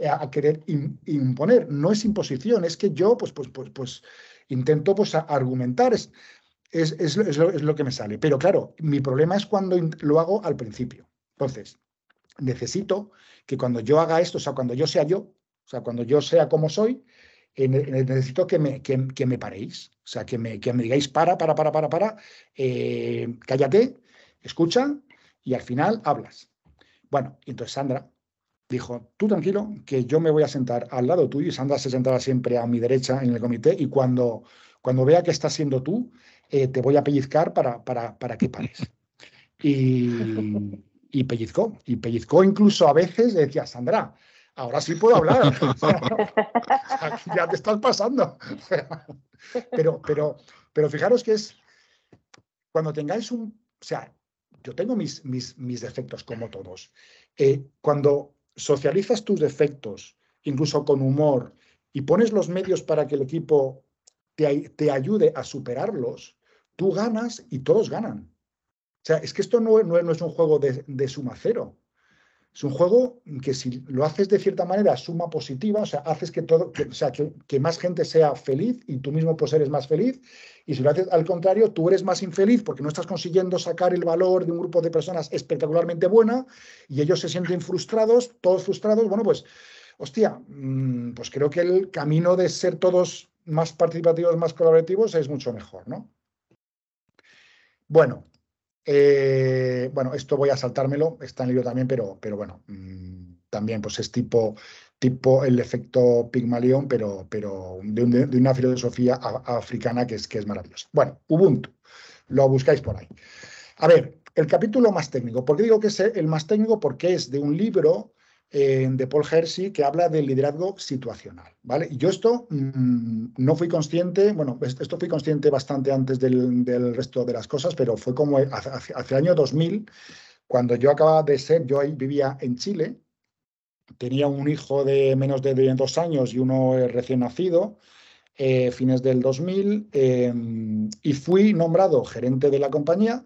a querer imponer, no es imposición, es que yo pues, pues, pues, pues intento pues, argumentar, es, es, es lo que me sale. Pero claro, mi problema es cuando lo hago al principio. Entonces, necesito que cuando yo haga esto, o sea, cuando yo sea yo, o sea, cuando yo sea como soy, necesito que me, me paréis, o sea, que me, me, digáis para, para, para, para, para, eh, cállate, escucha y al final hablas. Bueno, entonces Sandra dijo, tú tranquilo, que yo me voy a sentar al lado tuyo y Sandra se sentará siempre a mi derecha en el comité y cuando, cuando vea que estás siendo tú, eh, te voy a pellizcar para, para, para que pares. Y, y pellizcó, y pellizcó incluso a veces, decía Sandra, ahora sí puedo hablar. *laughs* ya te están pasando. Pero, pero, pero fijaros que es cuando tengáis un. O sea, yo tengo mis, mis, mis defectos como todos. Eh, cuando socializas tus defectos, incluso con humor, y pones los medios para que el equipo te, ayude a superarlos, tú ganas y todos ganan. O sea, es que esto no, es un juego de, de suma cero. Es un juego que si lo haces de cierta manera suma positiva, o sea, haces que todo, sea, que, más gente sea feliz y tú mismo pues eres más feliz. Y si lo haces al contrario, tú eres más infeliz porque no estás consiguiendo sacar el valor de un grupo de personas espectacularmente buena y ellos se sienten frustrados, todos frustrados. Bueno, pues, hostia, mm, pues creo que el camino de ser todos más participativos, más colaborativos es mucho mejor, ¿no? Bueno, eh, bueno, esto voy a saltármelo, está en el libro también, pero, pero bueno, mm, también pues es tipo, tipo el efecto Pigmalión, pero, pero de, una filosofía africana que es, que es maravillosa. Bueno, Ubuntu, lo buscáis por ahí. A ver, el capítulo más técnico. ¿Por qué digo que es el más técnico? Porque es de un libro eh, de Paul Hersey que habla del liderazgo situacional. ¿vale? yo esto mm, no fui consciente, bueno, esto fui consciente bastante antes del, resto de las cosas, pero fue como hace, el año 2000, cuando yo acababa de ser, yo vivía en Chile, tenía un hijo de menos de, dos años y uno recién nacido. Eh, fines del 2000 eh, y fui nombrado gerente de la compañía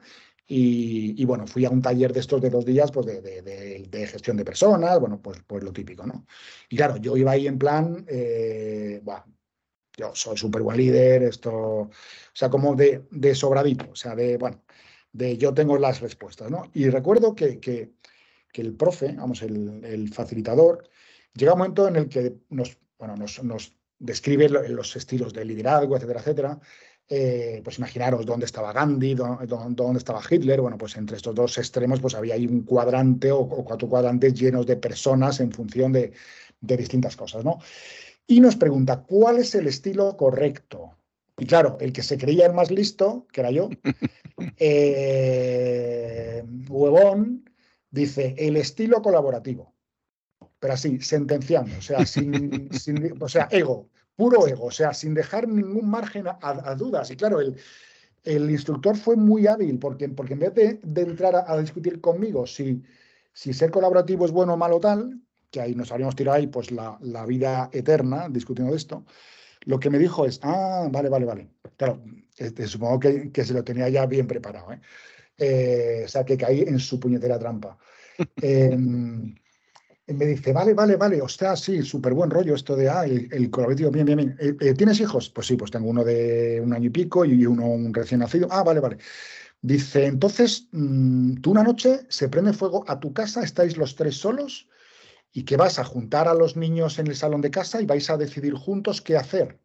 y, bueno, fui a un taller de estos de dos días, pues de, de, gestión de personas, bueno, pues, pues lo típico, ¿no? Y claro, yo iba ahí en plan, eh, yo soy súper gua líder, esto, o sea, como de, de sobradito, o sea, de, bueno, de yo tengo las respuestas, ¿no? Y recuerdo que, que, el profe, vamos, el, el, facilitador, llega un momento en el que nos, bueno, nos, nos describe los estilos de liderazgo, etcétera, etcétera, eh, pues imaginaros dónde estaba Gandhi, dónde, estaba Hitler, bueno, pues entre estos dos extremos pues había ahí un cuadrante o, cuatro cuadrantes llenos de personas en función de, distintas cosas, ¿no? Y nos pregunta, ¿cuál es el estilo correcto? Y claro, el que se creía el más listo, que era yo, *laughs* eh, huevón, dice el estilo colaborativo. Pero así, sentenciando, o sea, o sea, ego puro ego, o sea, sin dejar ningún margen a, dudas. Y claro, el, el, instructor fue muy hábil porque, porque en vez de, entrar a, discutir conmigo si, si ser colaborativo es bueno o malo tal, que ahí nos habríamos tirado ahí pues la, la vida eterna discutiendo de esto, lo que me dijo es, ah, vale, vale, vale. Claro, eh, supongo que, que, se lo tenía ya bien preparado. ¿eh? eh o sea, que caí en su puñetera trampa. *laughs* Em, me dice, vale, vale, vale, o sea, sí, súper buen rollo esto de, ah, el, el colaborativo, bien, bien, bien. Eh, eh, ¿Tienes hijos? Pues sí, pues tengo uno de un año y pico y uno un recién nacido. Ah, vale, vale. Dice, entonces, mm, tú una noche se prende fuego a tu casa, estáis los tres solos y que vas a juntar a los niños en el salón de casa y vais a decidir juntos qué hacer.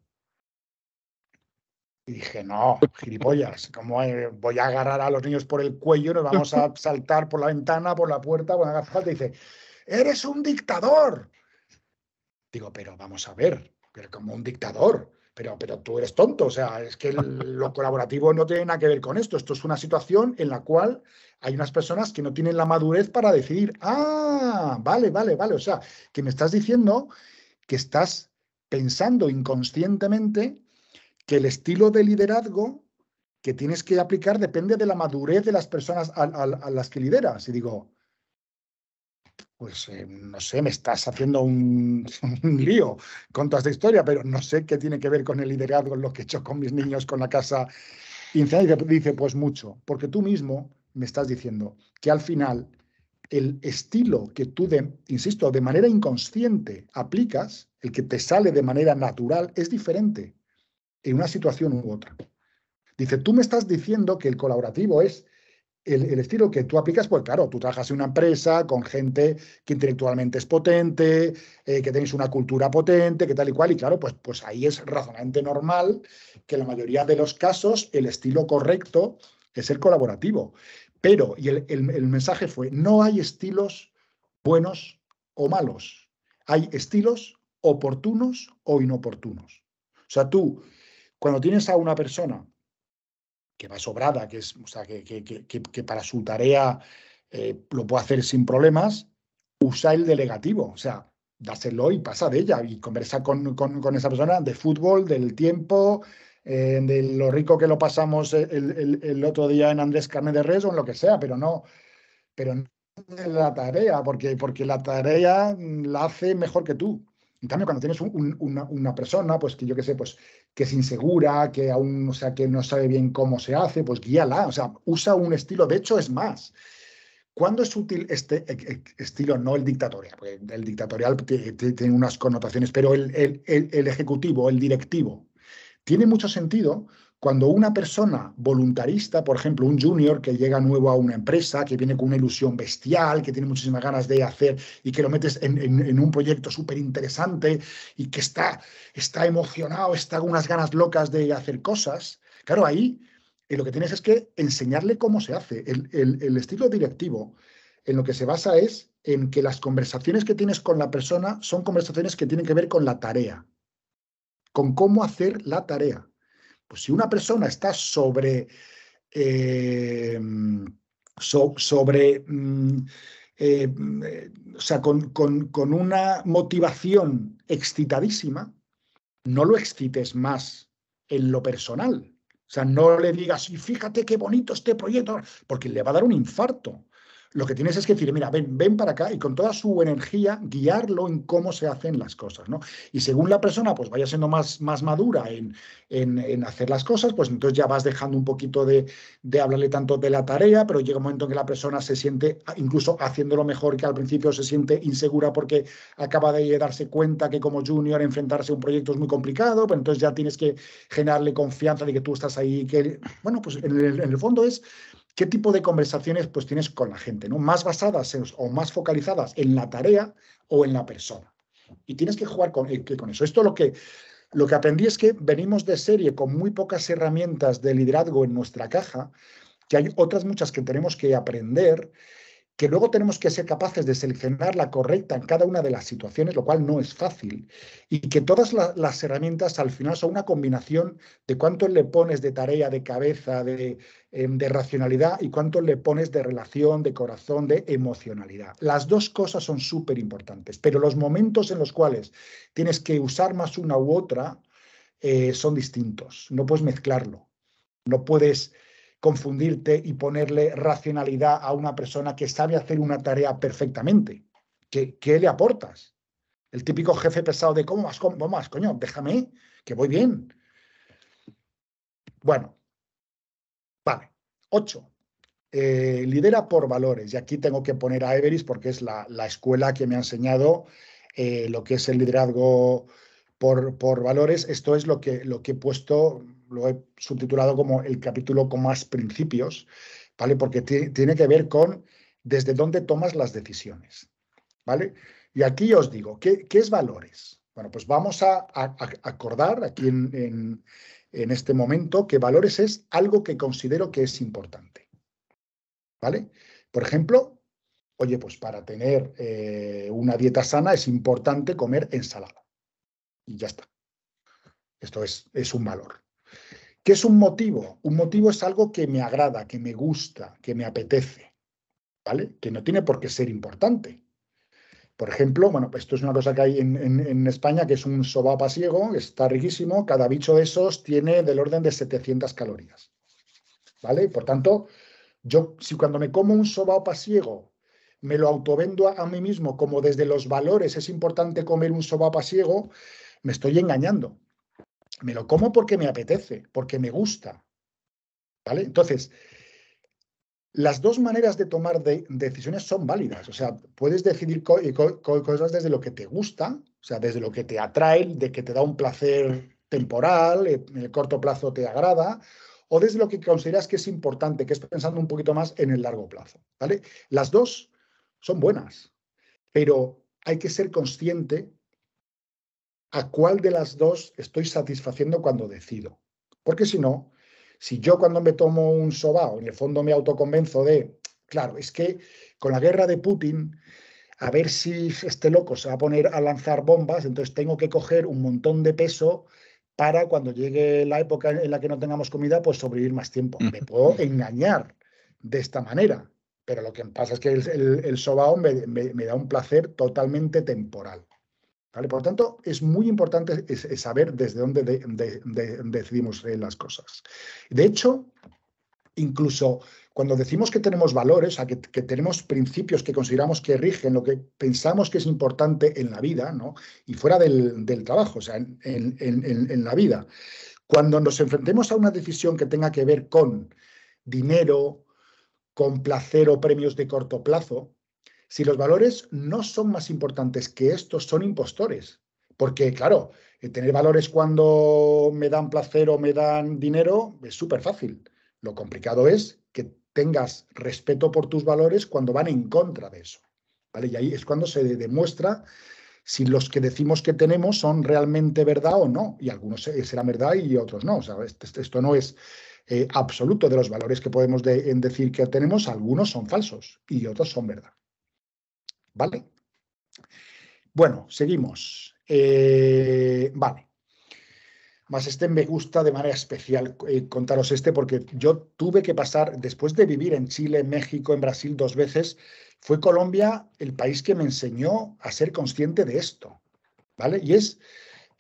Y dije, no, gilipollas, ¿cómo eh, voy a agarrar a los niños por el cuello, nos vamos a *laughs* saltar por la ventana, por la puerta, por la falta. dice, eres un dictador. Digo, pero vamos a ver, pero como un dictador, pero, pero tú eres tonto, o sea, es que lo *laughs* colaborativo no tiene nada que ver con esto, esto es una situación en la cual hay unas personas que no tienen la madurez para decidir, ah, vale, vale, vale, o sea, que me estás diciendo que estás pensando inconscientemente que el estilo de liderazgo que tienes que aplicar depende de la madurez de las personas a, a las que lideras. Y digo, pues eh, no sé, me estás haciendo *laughs* un, lío con toda esta historia, pero no sé qué tiene que ver con el liderazgo, lo que he hecho con mis niños, con la casa. Y dice, pues mucho, porque tú mismo me estás diciendo que al final el estilo que tú, de, insisto, de manera inconsciente aplicas, el que te sale de manera natural, es diferente en una situación u otra. Dice, tú me estás diciendo que el colaborativo es el, estilo que tú aplicas, pues claro, tú trabajas en una empresa con gente que intelectualmente es potente, eh, que tenéis una cultura potente, que tal y cual, y claro, pues, pues ahí es razonablemente normal que la mayoría de los casos el estilo correcto es el colaborativo. Pero, y el, el mensaje fue, no hay estilos buenos o malos, hay estilos oportunos o inoportunos. O sea, tú, cuando tienes a una persona que va sobrada, que, es, o sea, que, que, para su tarea eh, lo puede hacer sin problemas, usa el delegativo, o sea, dáselo y pasa de ella y conversa con, esa persona de fútbol, del tiempo, eh, de lo rico que lo pasamos el, otro día en Andrés Carne de Res o en lo que sea, pero no, pero no la tarea, porque, porque la tarea la hace mejor que tú. En cambio, cuando tienes una, persona, pues que yo qué sé, pues que es insegura, que aún, o sea, que no sabe bien cómo se hace, pues guíala, o sea, usa un estilo, de hecho es más. ¿Cuándo es útil este e, e, estilo, no el dictatorial? Porque el dictatorial tiene unas connotaciones, pero el ejecutivo, el directivo, tiene mucho sentido cuando una persona voluntarista, por ejemplo, un junior que llega nuevo a una empresa, que viene con una ilusión bestial, que tiene muchísimas ganas de hacer y que lo metes en, un proyecto súper interesante y que está, está emocionado, está con unas ganas locas de hacer cosas, claro, ahí eh, lo que tienes es que enseñarle cómo se hace. el estilo directivo en lo que se basa es en que las conversaciones que tienes con la persona son conversaciones que tienen que ver con la tarea, con cómo hacer la tarea. Pues, si una persona está sobre, eh, sobre mm, eh, mm, eh, o sea, con, con una motivación excitadísima, no lo excites más en lo personal. O sea, no le digas, y fíjate qué bonito este proyecto, porque le va a dar un infarto. Lo que tienes es que decir, mira, ven, ven para acá y con toda su energía guiarlo en cómo se hacen las cosas, ¿no? Y según la persona pues vaya siendo más, más madura en, en, hacer las cosas, pues entonces ya vas dejando un poquito de, hablarle tanto de la tarea, pero llega un momento en que la persona se siente, incluso haciendo lo mejor que al principio, se siente insegura porque acaba de darse cuenta que como junior enfrentarse a un proyecto es muy complicado, pero pues, entonces ya tienes que generarle confianza de que tú estás ahí, que, bueno, pues en el fondo es qué tipo de conversaciones pues tienes con la gente, ¿no? Más basadas o más focalizadas en la tarea o en la persona. Y tienes que jugar con, eh, con eso. Esto lo que, lo que aprendí es que venimos de serie con muy pocas herramientas de liderazgo en nuestra caja, que hay otras muchas que tenemos que aprender que luego tenemos que ser capaces de seleccionar la correcta en cada una de las situaciones, lo cual no es fácil, y que todas las herramientas al final son una combinación de cuánto le pones de tarea, de cabeza, de, em, racionalidad y cuánto le pones de relación, de corazón, de emocionalidad. Las dos cosas son súper importantes, pero los momentos en los cuales tienes que usar más una u otra eh, son distintos, no puedes mezclarlo, no puedes confundirte y ponerle racionalidad a una persona que sabe hacer una tarea perfectamente. ¿Qué, qué le aportas? El típico jefe pesado de cómo vas, cómo vas, coño, déjame, que voy bien. Bueno, vale. Ocho. Eh, lidera por valores. Y aquí tengo que poner a Everis porque es la, la escuela que me ha enseñado eh, lo que es el liderazgo por, por valores. Esto es lo que, lo que he puesto lo he subtitulado como el capítulo con más principios, ¿vale? Porque tiene que ver con desde dónde tomas las decisiones, ¿vale? Y aquí os digo, ¿qué, qué es valores? Bueno, pues vamos a, acordar aquí en, este momento que valores es algo que considero que es importante, ¿vale? Por ejemplo, oye, pues para tener eh, una dieta sana es importante comer ensalada. Y ya está. Esto es, es un valor. ¿Qué es un motivo? Un motivo es algo que me agrada, que me gusta, que me apetece, ¿vale? Que no tiene por qué ser importante. Por ejemplo, bueno, esto es una cosa que hay en, España, que es un soba pasiego, está riquísimo, cada bicho de esos tiene del orden de 700 calorías, ¿vale? Por tanto, yo, si cuando me como un soba pasiego, me lo autovendo a, mí mismo como desde los valores es importante comer un soba pasiego, me estoy engañando, me lo como porque me apetece, porque me gusta. ¿Vale? Entonces, las dos maneras de tomar decisiones son válidas. O sea, puedes decidir eh, cosas desde lo que te gusta, o sea, desde lo que te atrae, de que te da un placer temporal, eh, en el corto plazo te agrada, o desde lo que consideras que es importante, que es pensando un poquito más en el largo plazo. ¿vale? Las dos son buenas, pero hay que ser consciente a cuál de las dos estoy satisfaciendo cuando decido. Porque si no, si yo cuando me tomo un sobao, en el fondo me autoconvenzo de, claro, es que con la guerra de Putin, a ver si este loco se va a poner a lanzar bombas, entonces tengo que coger un montón de peso para cuando llegue la época en la que no tengamos comida, pues sobrevivir más tiempo. Me puedo engañar de esta manera, pero lo que pasa es que el, sobao me da un placer totalmente temporal. Por lo tanto, es muy importante saber desde dónde decidimos las cosas. De hecho, incluso cuando decimos que tenemos valores, que, tenemos principios que consideramos que rigen lo que pensamos que es importante en la vida ¿no? y fuera del, trabajo, o sea, en, la vida. Cuando nos enfrentemos a una decisión que tenga que ver con dinero, con placer o premios de corto plazo, si los valores no son más importantes que estos, son impostores. Porque, claro, eh, tener valores cuando me dan placer o me dan dinero es súper fácil. Lo complicado es que tengas respeto por tus valores cuando van en contra de eso. ¿vale? Y ahí es cuando se demuestra si los que decimos que tenemos son realmente verdad o no. Y algunos serán verdad y otros no. Este, este, esto no es eh, absoluto de los valores que podemos decir que tenemos. Algunos son falsos y otros son verdad. ¿Vale? Bueno, seguimos. Eh, vale. Más este me gusta de manera especial eh, contaros este porque yo tuve que pasar, después de vivir en Chile, México, en Brasil dos veces, fue Colombia el país que me enseñó a ser consciente de esto. ¿Vale? Y es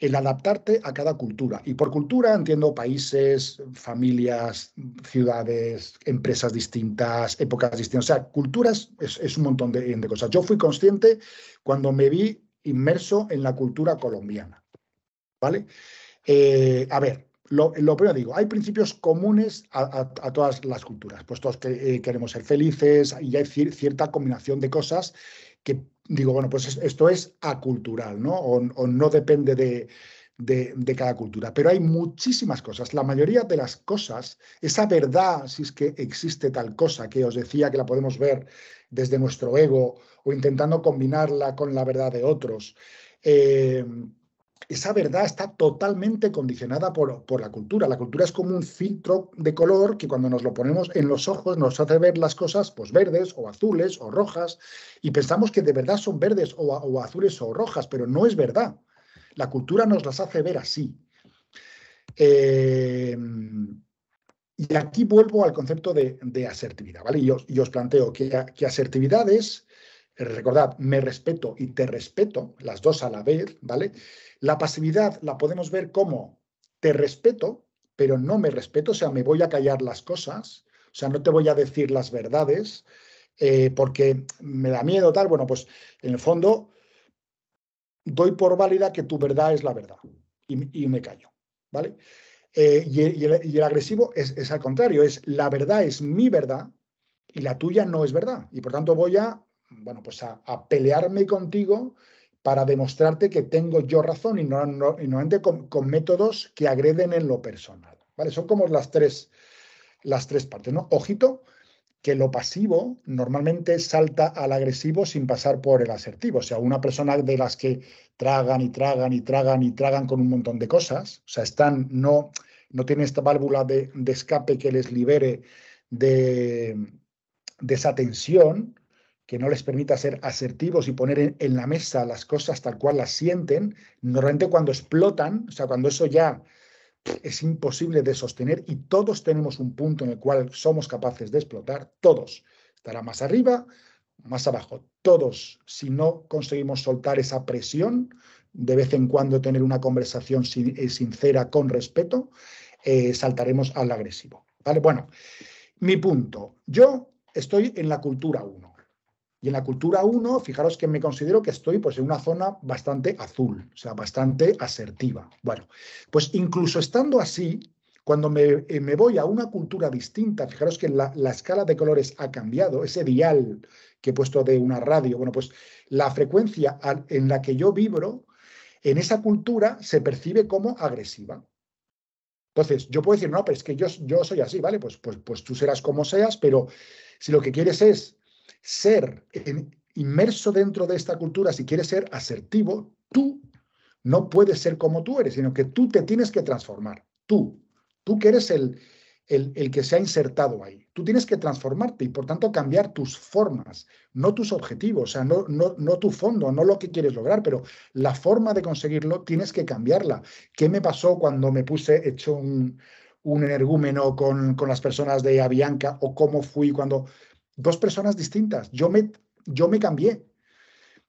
el adaptarte a cada cultura. Y por cultura entiendo países, familias, ciudades, empresas distintas, épocas distintas. O sea, culturas es, un montón de, cosas. Yo fui consciente cuando me vi inmerso en la cultura colombiana. ¿Vale? Eh, a ver, lo, primero digo, hay principios comunes a, todas las culturas, pues todos que, eh, queremos ser felices y hay cierta combinación de cosas que, digo, bueno, pues esto es acultural, ¿no? O, no depende de, cada cultura. Pero hay muchísimas cosas. La mayoría de las cosas, esa verdad, si es que existe tal cosa que os decía que la podemos ver desde nuestro ego o intentando combinarla con la verdad de otros, eh, esa verdad está totalmente condicionada por, por, la cultura. La cultura es como un filtro de color que cuando nos lo ponemos en los ojos nos hace ver las cosas pues verdes o azules o rojas y pensamos que de verdad son verdes o, azules o rojas, pero no es verdad. La cultura nos las hace ver así. Eh, y aquí vuelvo al concepto de, asertividad, ¿vale? Y os, planteo que, que asertividad es, eh, recordad, me respeto y te respeto, las dos a la vez, ¿vale? La pasividad la podemos ver como te respeto, pero no me respeto, o sea, me voy a callar las cosas, o sea, no te voy a decir las verdades, eh, porque me da miedo tal. Bueno, pues en el fondo doy por válida que tu verdad es la verdad y, me callo, ¿vale? Eh, y, el, agresivo es, al contrario, es la verdad es mi verdad y la tuya no es verdad. Y por tanto voy a, bueno, pues a pelearme contigo para demostrarte que tengo yo razón y no, no, con, métodos que agreden en lo personal. ¿vale? Son como las tres, las tres partes. ¿no? Ojito, que lo pasivo normalmente salta al agresivo sin pasar por el asertivo. O sea, una persona de las que tragan y tragan y tragan y tragan con un montón de cosas, o sea, están, no, no tienen esta válvula de, escape que les libere de, de esa tensión, que no les permita ser asertivos y poner en, la mesa las cosas tal cual las sienten, normalmente cuando explotan, o sea, cuando eso ya es imposible de sostener y todos tenemos un punto en el cual somos capaces de explotar, todos. Estará más arriba, más abajo, todos. Si no conseguimos soltar esa presión, de vez en cuando tener una conversación eh, sincera con respeto, eh, saltaremos al agresivo. ¿Vale? Bueno, mi punto. Yo estoy en la cultura 1. Y en la cultura 1, fijaros que me considero que estoy pues, en una zona bastante azul, o sea, bastante asertiva. Bueno, pues incluso estando así, cuando me, eh, voy a una cultura distinta, fijaros que la, escala de colores ha cambiado, ese dial que he puesto de una radio, bueno, pues la frecuencia en la que yo vibro, en esa cultura se percibe como agresiva. Entonces, yo puedo decir, no, pero es que yo, yo soy así, ¿vale? Pues, pues, pues tú serás como seas, pero si lo que quieres es ser inmerso dentro de esta cultura, si quieres ser asertivo, tú no puedes ser como tú eres, sino que tú te tienes que transformar. Tú, tú que eres el, el, que se ha insertado ahí. Tú tienes que transformarte y por tanto cambiar tus formas, no tus objetivos, o sea, no, no, no tu fondo, no lo que quieres lograr, pero la forma de conseguirlo tienes que cambiarla. ¿Qué me pasó cuando me puse hecho un, energúmeno con, con, las personas de Avianca o cómo fui cuando, Dos personas distintas. Yo me, yo me cambié.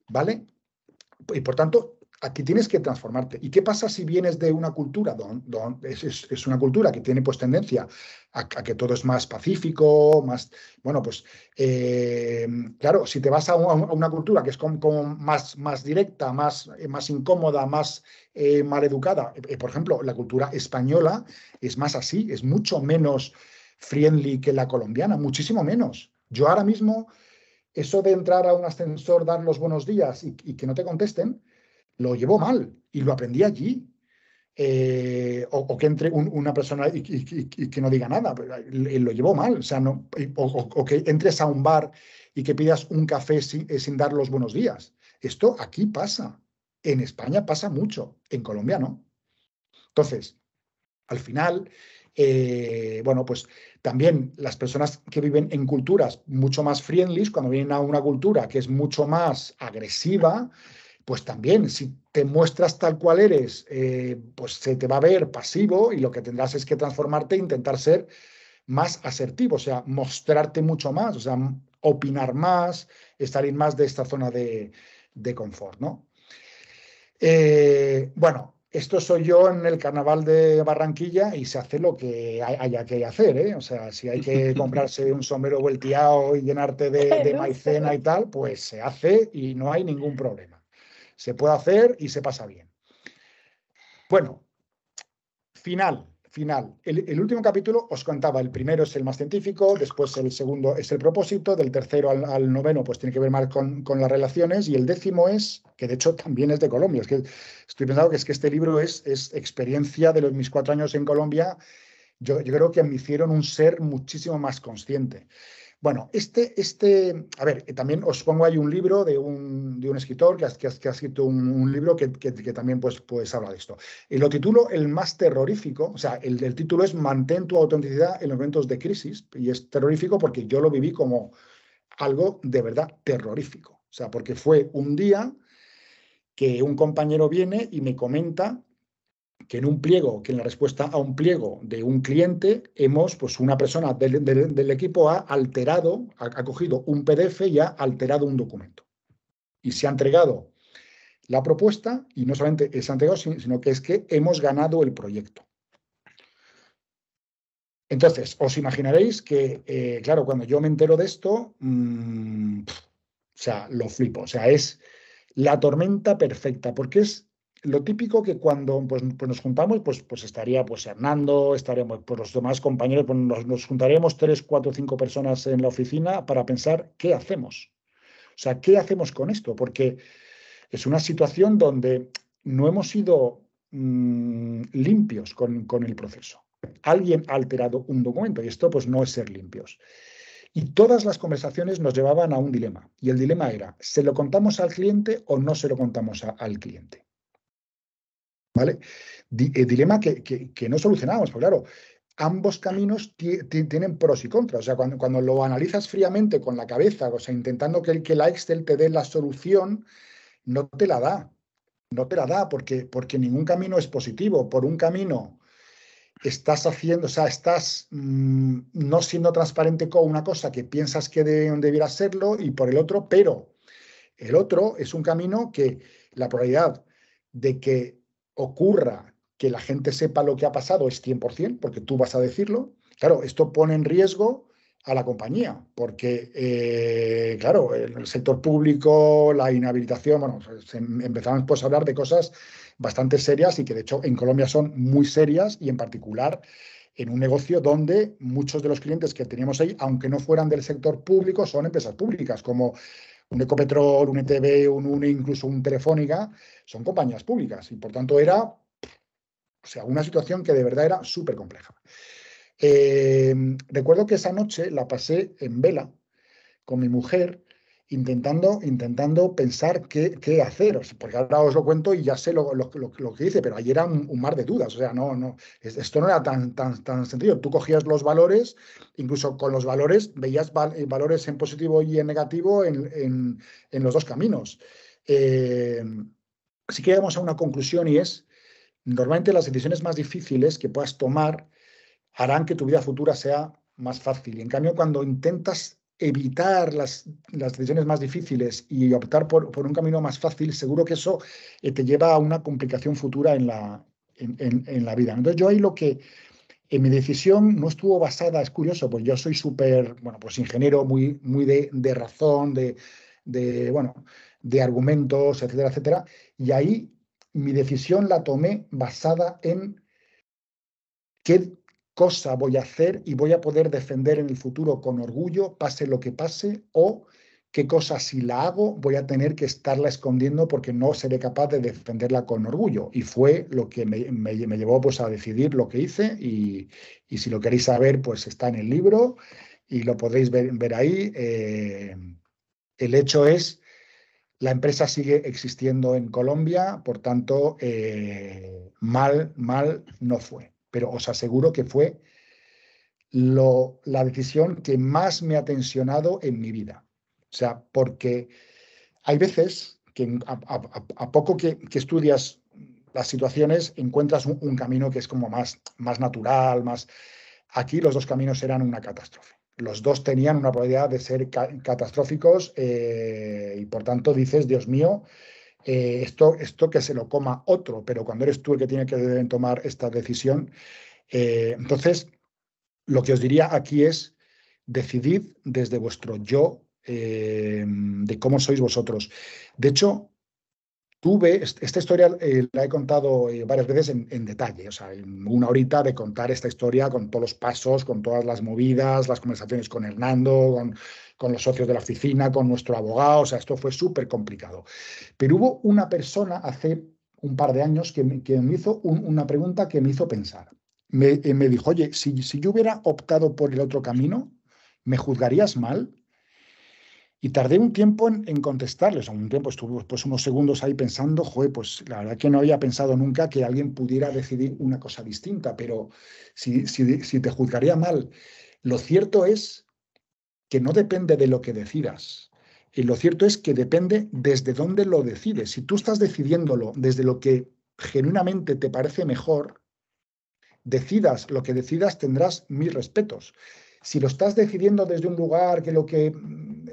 ¿Vale? Y por tanto, aquí tienes que transformarte. ¿Y qué pasa si vienes de una cultura donde es, una cultura que tiene pues tendencia a, que todo es más pacífico, más bueno pues eh, claro si te vas a, una cultura que es más, más directa, más, eh, más incómoda, más eh, maleducada, eh, por ejemplo la cultura española es más así, es mucho menos friendly que la colombiana, muchísimo menos. Yo ahora mismo, eso de entrar a un ascensor, dar los buenos días y, que no te contesten, lo llevo mal y lo aprendí allí. Eh, o, que entre una persona y, que no diga nada, eh, lo llevó mal. Eh, o, o, que entres a un bar y que pidas un café sin dar los buenos días. Esto aquí pasa. En España pasa mucho, en Colombia no. Entonces, al final, eh, bueno, pues también las personas que viven en culturas mucho más friendly, cuando vienen a una cultura que es mucho más agresiva, pues también si te muestras tal cual eres, eh, pues se te va a ver pasivo y lo que tendrás es que transformarte e intentar ser más asertivo, o sea, mostrarte mucho más, o sea, opinar más, estar en más de esta zona de, de confort, ¿no? Eh, bueno, esto soy yo en el carnaval de Barranquilla y se hace lo que haya que hacer, ¿eh? O sea, si hay que *laughs* comprarse un sombrero volteado y llenarte de, de, maicena y tal, pues se hace y no hay ningún problema. Se puede hacer y se pasa bien. Bueno, final final. El, último capítulo os contaba, el primero es el más científico, después el segundo es el propósito, del tercero al, noveno pues tiene que ver más con, las relaciones y el décimo es, que de hecho también es de Colombia, es que estoy pensando que es que este libro es, es experiencia de los, mis cuatro años en Colombia, yo, yo creo que me hicieron un ser muchísimo más consciente. Bueno, este, este, a ver, eh, también os pongo hay un libro de un, de un escritor que ha, que escrito un, libro que, también pues, pues habla de esto. Y eh, lo titulo El más terrorífico, o sea, el, el título es Mantén tu autenticidad en los momentos de crisis, y es terrorífico porque yo lo viví como algo de verdad terrorífico. O sea, porque fue un día que un compañero viene y me comenta que en un pliego, que en la respuesta a un pliego de un cliente, hemos, pues una persona del, equipo ha alterado, ha, cogido un PDF y ha alterado un documento. Y se ha entregado la propuesta, y no solamente se ha entregado, sino que es que hemos ganado el proyecto. Entonces, os imaginaréis que, eh, claro, cuando yo me entero de esto, mm, o sea, lo flipo, o sea, es la tormenta perfecta, porque es lo típico que cuando pues, pues nos juntamos, pues, pues estaría pues Hernando, estaríamos pues, pues los demás compañeros, pues nos, nos juntaríamos tres, cuatro, cinco personas en la oficina para pensar qué hacemos. O sea, ¿qué hacemos con esto? Porque es una situación donde no hemos sido mm, limpios con, el proceso. Alguien ha alterado un documento y esto pues no es ser limpios. Y todas las conversaciones nos llevaban a un dilema. Y el dilema era, ¿se lo contamos al cliente o no se lo contamos al cliente? ¿Vale? Eh, dilema que, no solucionamos, porque claro, ambos caminos tienen pros y contras. O sea, cuando, cuando, lo analizas fríamente con la cabeza, o sea, intentando que, el, que la Excel te dé la solución, no te la da. No te la da porque, porque ningún camino es positivo. Por un camino estás haciendo, o sea, estás mm, no siendo transparente con una cosa que piensas que de, debiera serlo y por el otro, pero el otro es un camino que la probabilidad de que ocurra que la gente sepa lo que ha pasado es 100%, porque tú vas a decirlo. Claro, esto pone en riesgo a la compañía, porque, eh, claro, el, el sector público, la inhabilitación, bueno, em, empezamos pues, a hablar de cosas bastante serias y que de hecho en Colombia son muy serias y en particular en un negocio donde muchos de los clientes que teníamos ahí, aunque no fueran del sector público, son empresas públicas, como un Ecopetrol, un ETB, un incluso un Telefónica, son compañías públicas y por tanto era o sea, una situación que de verdad era súper compleja. Eh, recuerdo que esa noche la pasé en vela con mi mujer intentando, intentando pensar qué, hacer. porque ahora os lo cuento y ya sé lo, que hice, pero ayer era un, mar de dudas, o sea, no, no, esto no era tan, tan, tan sencillo. Tú cogías los valores, incluso con los valores veías eh, valores en positivo y en negativo en, los dos caminos. así eh, que llegamos a una conclusión y es, normalmente las decisiones más difíciles que puedas tomar harán que tu vida futura sea más fácil. Y en cambio, cuando intentas evitar las, decisiones más difíciles y optar por, un camino más fácil, seguro que eso eh, te lleva a una complicación futura en la, en, la vida. Entonces yo ahí lo que, en mi decisión no estuvo basada, es curioso, pues yo soy súper, bueno, pues ingeniero, muy, muy de, razón, de, de, bueno, de argumentos, etcétera, etcétera. Y ahí mi decisión la tomé basada en qué cosa voy a hacer y voy a poder defender en el futuro con orgullo, pase lo que pase, o qué cosa si la hago voy a tener que estarla escondiendo porque no seré capaz de defenderla con orgullo. Y fue lo que me, llevó pues, a decidir lo que hice y, si lo queréis saber, pues está en el libro y lo podéis ver, ahí. Eh, el hecho es, la empresa sigue existiendo en Colombia, por tanto, eh, mal, mal no fue pero os aseguro que fue la decisión que más me ha tensionado en mi vida. O sea, porque hay veces que a, poco que, estudias las situaciones encuentras un, camino que es como más, más natural, más... Aquí los dos caminos eran una catástrofe. Los dos tenían una probabilidad de ser catastróficos eh, y por tanto dices, Dios mío, eh, esto, esto que se lo coma otro, pero cuando eres tú el que tiene que tomar esta decisión. Eh, entonces, lo que os diría aquí es, decidid desde vuestro yo eh, de cómo sois vosotros. De hecho, tuve, esta historia la he contado varias veces en, en, detalle, o sea, en una horita de contar esta historia con todos los pasos, con todas las movidas, las conversaciones con Hernando, con, con los socios de la oficina, con nuestro abogado, o sea, esto fue súper complicado. Pero hubo una persona hace un par de años que me, hizo una pregunta que me hizo pensar. Me, eh, dijo, oye, si, yo hubiera optado por el otro camino, ¿me juzgarías mal? Y tardé un tiempo en, contestarles, un tiempo estuve pues, unos segundos ahí pensando, joder, pues la verdad que no había pensado nunca que alguien pudiera decidir una cosa distinta, pero si te juzgaría mal, lo cierto es que no depende de lo que decidas. Y lo cierto es que depende desde dónde lo decides. Si tú estás decidiéndolo desde lo que genuinamente te parece mejor, decidas lo que decidas, tendrás mis respetos. Si lo estás decidiendo desde un lugar que lo que mm,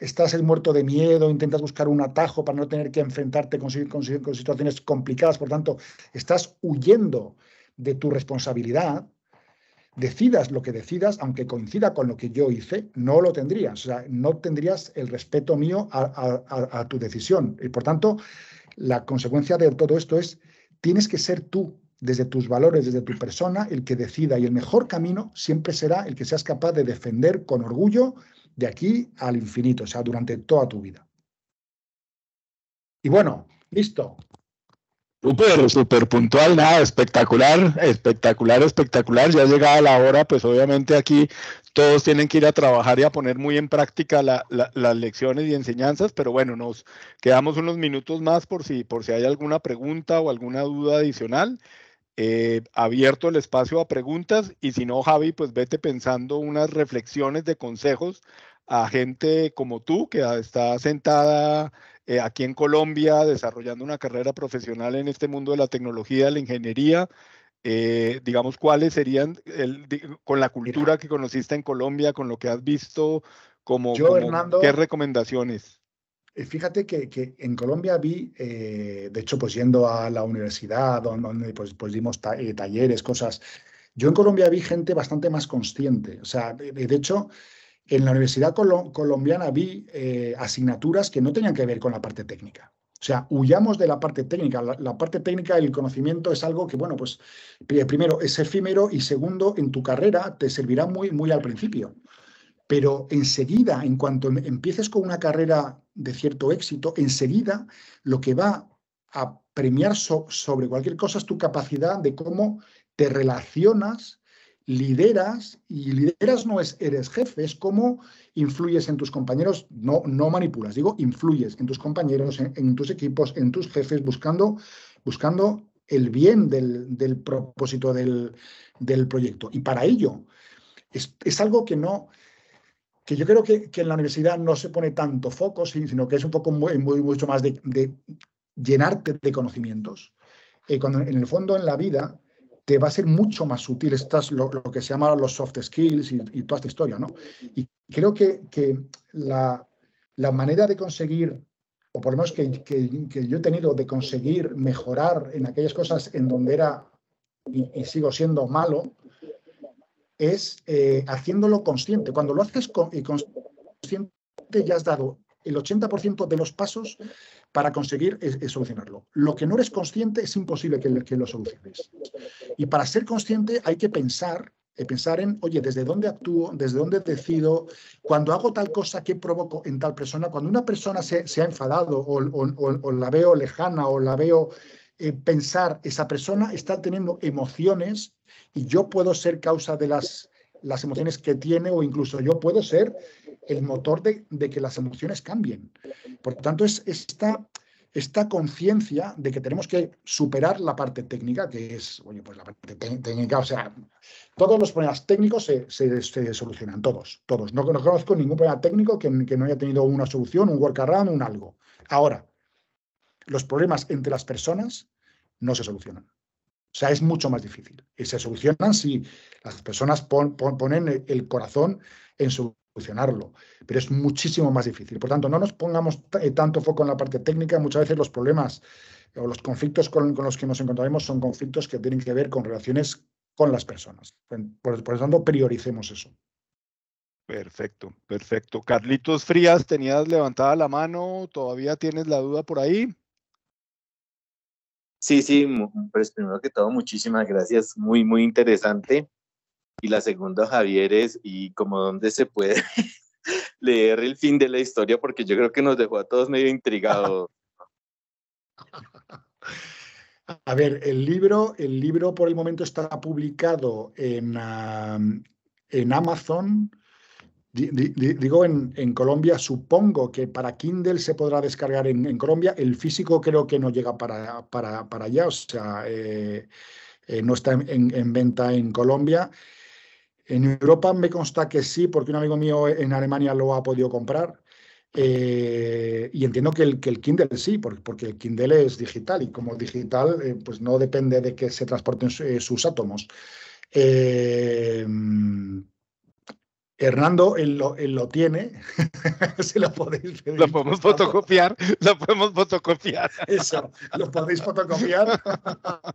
estás el muerto de miedo, intentas buscar un atajo para no tener que enfrentarte con, con situaciones complicadas, por tanto, estás huyendo de tu responsabilidad, decidas lo que decidas, aunque coincida con lo que yo hice, no lo tendrías. O sea, no tendrías el respeto mío a, tu decisión. Y por tanto, la consecuencia de todo esto es, tienes que ser tú, desde tus valores, desde tu persona, el que decida. Y el mejor camino siempre será el que seas capaz de defender con orgullo de aquí al infinito, o sea, durante toda tu vida. Y bueno, listo. Súper, súper puntual, nada, espectacular, espectacular, espectacular. Ya llegada la hora, pues obviamente aquí todos tienen que ir a trabajar y a poner muy en práctica las lecciones y enseñanzas, pero bueno, nos quedamos unos minutos más por si, por si hay alguna pregunta o alguna duda adicional. Eh, abierto el espacio a preguntas y si no, Javi, pues vete pensando unas reflexiones de consejos a gente como tú que está sentada eh, aquí en Colombia, desarrollando una carrera profesional en este mundo de la tecnología, de la ingeniería, eh, digamos, cuáles serían, con la cultura que conociste en Colombia, con lo que has visto, como, qué recomendaciones. Eh, fíjate que, en Colombia vi, de hecho, pues yendo a la universidad, donde pues, pues dimos talleres, cosas. Yo en Colombia vi gente bastante más consciente. O sea, de hecho, en la Universidad Colombiana vi eh, asignaturas que no tenían que ver con la parte técnica. O sea, huyamos de la parte técnica. La, parte técnica, el conocimiento es algo que, bueno, pues primero es efímero y segundo, en tu carrera te servirá muy, muy al principio. Pero enseguida, en cuanto em-, empieces con una carrera de cierto éxito, enseguida lo que va a premiar sobre cualquier cosa es tu capacidad de cómo te relacionas lideras y lideras no es eres jefe, es cómo influyes en tus compañeros, no, no manipulas, digo, influyes en tus compañeros, en, tus equipos, en tus jefes, buscando, buscando el bien del, propósito del, proyecto. Y para ello, es, algo que no que yo creo que, en la universidad no se pone tanto foco, sino que es un poco mucho más de, llenarte de conocimientos. Eh, cuando en el fondo en la vida te va a ser mucho más útil estas, lo, que se llaman los soft skills y, y, toda esta historia, ¿no? Y creo que, la, manera de conseguir, o por lo menos que, yo he tenido de conseguir mejorar en aquellas cosas en donde era y, sigo siendo malo, es eh, haciéndolo consciente. Cuando lo haces y consciente, ya has dado el 80% de los pasos para conseguir es, solucionarlo. Lo que no eres consciente es imposible que, lo soluciones. Y para ser consciente hay que pensar eh, pensar en, oye, ¿desde dónde actúo? ¿Desde dónde decido? Cuando hago tal cosa, ¿qué provoco en tal persona? Cuando una persona se, se ha enfadado o, la veo lejana o la veo eh, pensar, esa persona está teniendo emociones y yo puedo ser causa de las, las emociones que tiene o incluso yo puedo ser el motor de, que las emociones cambien. Por tanto, es esta, conciencia de que tenemos que superar la parte técnica, que es, oye, pues la parte técnica, o sea, todos los problemas técnicos se, se, solucionan, todos, todos. No, conozco ningún problema técnico que, no haya tenido una solución, un workaround, un algo. Ahora, los problemas entre las personas no se solucionan. O sea, es mucho más difícil. Y se solucionan si las personas ponen el corazón en su solucionarlo, pero es muchísimo más difícil. Por tanto, no nos pongamos eh, tanto foco en la parte técnica, muchas veces los problemas o los conflictos con, los que nos encontraremos son conflictos que tienen que ver con relaciones con las personas. Por, lo tanto, prioricemos eso. Perfecto, perfecto. Carlitos Frías, tenías levantada la mano, todavía tienes la duda por ahí. Sí, sí, pues primero que todo, muchísimas gracias, muy, muy interesante. Y la segunda, Javier, es, ¿y como dónde se puede *laughs* leer el fin de la historia? Porque yo creo que nos dejó a todos medio intrigados. *laughs* A ver, el libro, el libro por el momento está publicado en, en Amazon. digo, en, Colombia supongo que para Kindle se podrá descargar en, Colombia. El físico creo que no llega para, para, allá, o sea, eh, eh, no está en, venta en Colombia. En Europa me consta que sí, porque un amigo mío en Alemania lo ha podido comprar. Eh, y entiendo que el, el Kindle sí, porque, porque, el Kindle es digital y como digital, eh, pues no depende de que se transporten eh, sus átomos. Hernando él lo, tiene, *laughs* lo podéis Lo podemos fotocopiar, lo podemos fotocopiar. Eso, lo podéis fotocopiar. *laughs*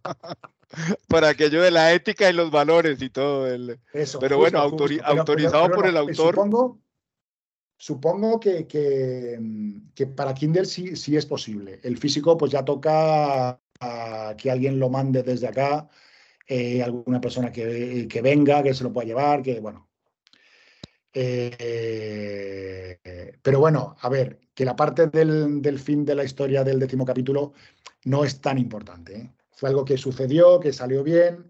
*laughs* para que de la ética y los valores y todo. El... Eso, pero bueno, autorizado por el eh, autor. Supongo, que, que, para Kindle sí, sí es posible. El físico pues ya toca a que alguien lo mande desde acá, eh, alguna persona que, que, venga, que se lo pueda llevar, que bueno. Eh, pero bueno, a ver, que la parte del, del, fin de la historia del décimo capítulo no es tan importante. Fue algo que sucedió, que salió bien.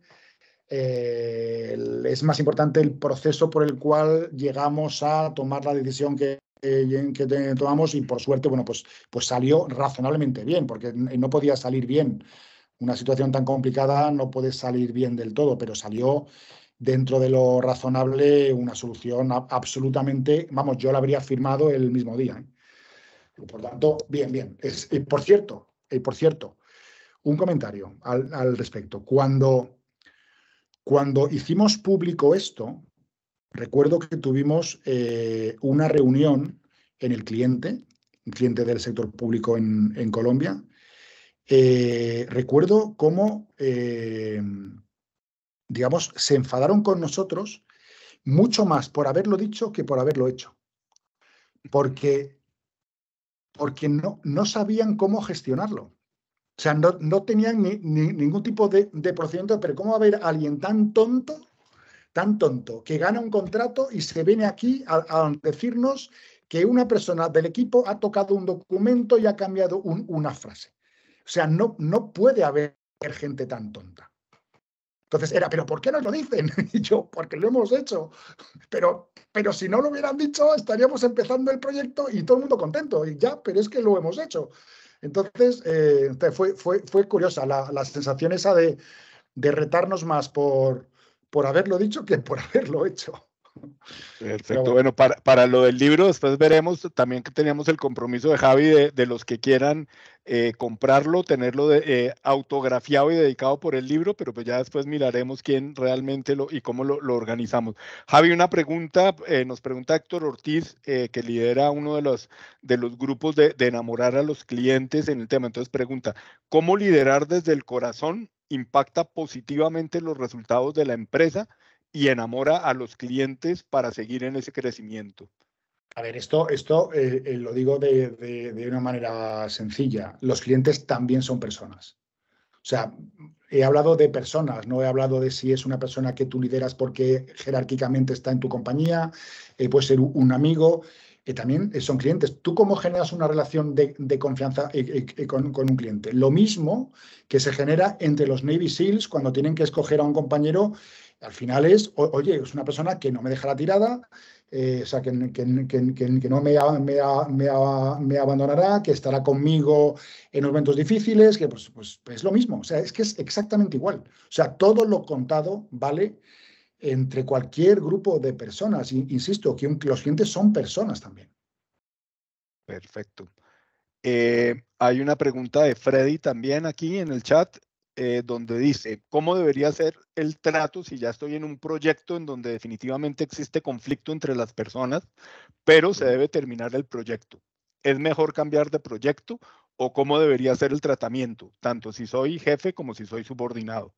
Eh, es más importante el proceso por el cual llegamos a tomar la decisión que, que tomamos y por suerte, bueno, pues, pues salió razonablemente bien, porque no podía salir bien. Una situación tan complicada no puede salir bien del todo, pero salió dentro de lo razonable una solución absolutamente, vamos, yo la habría firmado el mismo día. ¿eh? Por tanto, bien, bien. Es, por cierto, y por cierto, un comentario al, respecto. Cuando, cuando, hicimos público esto, recuerdo que tuvimos eh, una reunión en el cliente, un cliente del sector público en, Colombia. Eh, recuerdo cómo, eh, digamos, se enfadaron con nosotros mucho más por haberlo dicho que por haberlo hecho. Porque, porque no, no sabían cómo gestionarlo. O sea, no, tenían ni, ningún tipo de, de procedimiento, pero ¿cómo va a haber alguien tan tonto, tan tonto, que gana un contrato y se viene aquí a, decirnos que una persona del equipo ha tocado un documento y ha cambiado una frase? O sea, no, no puede haber gente tan tonta. Entonces era, pero ¿por qué nos lo dicen? *laughs* Y yo, porque lo hemos hecho. Pero, pero si no lo hubieran dicho, estaríamos empezando el proyecto y todo el mundo contento. Y ya, pero es que lo hemos hecho. Entonces, eh, fue, fue, fue, curiosa la, sensación esa de, de retarnos más por, por haberlo dicho que por *laughs* haberlo hecho. Perfecto. Bueno, para, para, lo del libro, después veremos también que teníamos el compromiso de Javi de, los que quieran eh, comprarlo, tenerlo eh, autografiado y dedicado por el libro, pero pues ya después miraremos quién realmente lo y cómo lo, organizamos. Javi, una pregunta, eh, nos pregunta Héctor Ortiz, que lidera uno de los, de los grupos de, de enamorar a los clientes en el tema. Entonces pregunta, ¿cómo liderar desde el corazón impacta positivamente los resultados de la empresa? y enamora a los clientes para seguir en ese crecimiento. A ver, esto, esto eh, eh, lo digo de, una manera sencilla. Los clientes también son personas. O sea, he hablado de personas, no he hablado de si es una persona que tú lideras porque jerárquicamente está en tu compañía, eh, puede ser un amigo, también son clientes. ¿Tú cómo generas una relación de, confianza con, con, un cliente? Lo mismo que se genera entre los Navy SEALs cuando tienen que escoger a un compañero al final es, oye, es una persona que no me deja la tirada, eh, o sea, que, que, no me, me, abandonará, que estará conmigo en momentos difíciles, que pues, pues, es lo mismo. O sea, es que es exactamente igual. O sea, todo lo contado vale entre cualquier grupo de personas. Insisto, que los clientes son personas también. Perfecto. Eh, hay una pregunta de Freddy también aquí en el chat. Eh, donde dice cómo debería ser el trato si ya estoy en un proyecto en donde definitivamente existe conflicto entre las personas, pero se debe terminar el proyecto. ¿Es mejor cambiar de proyecto o cómo debería ser el tratamiento, tanto si soy jefe como si soy subordinado?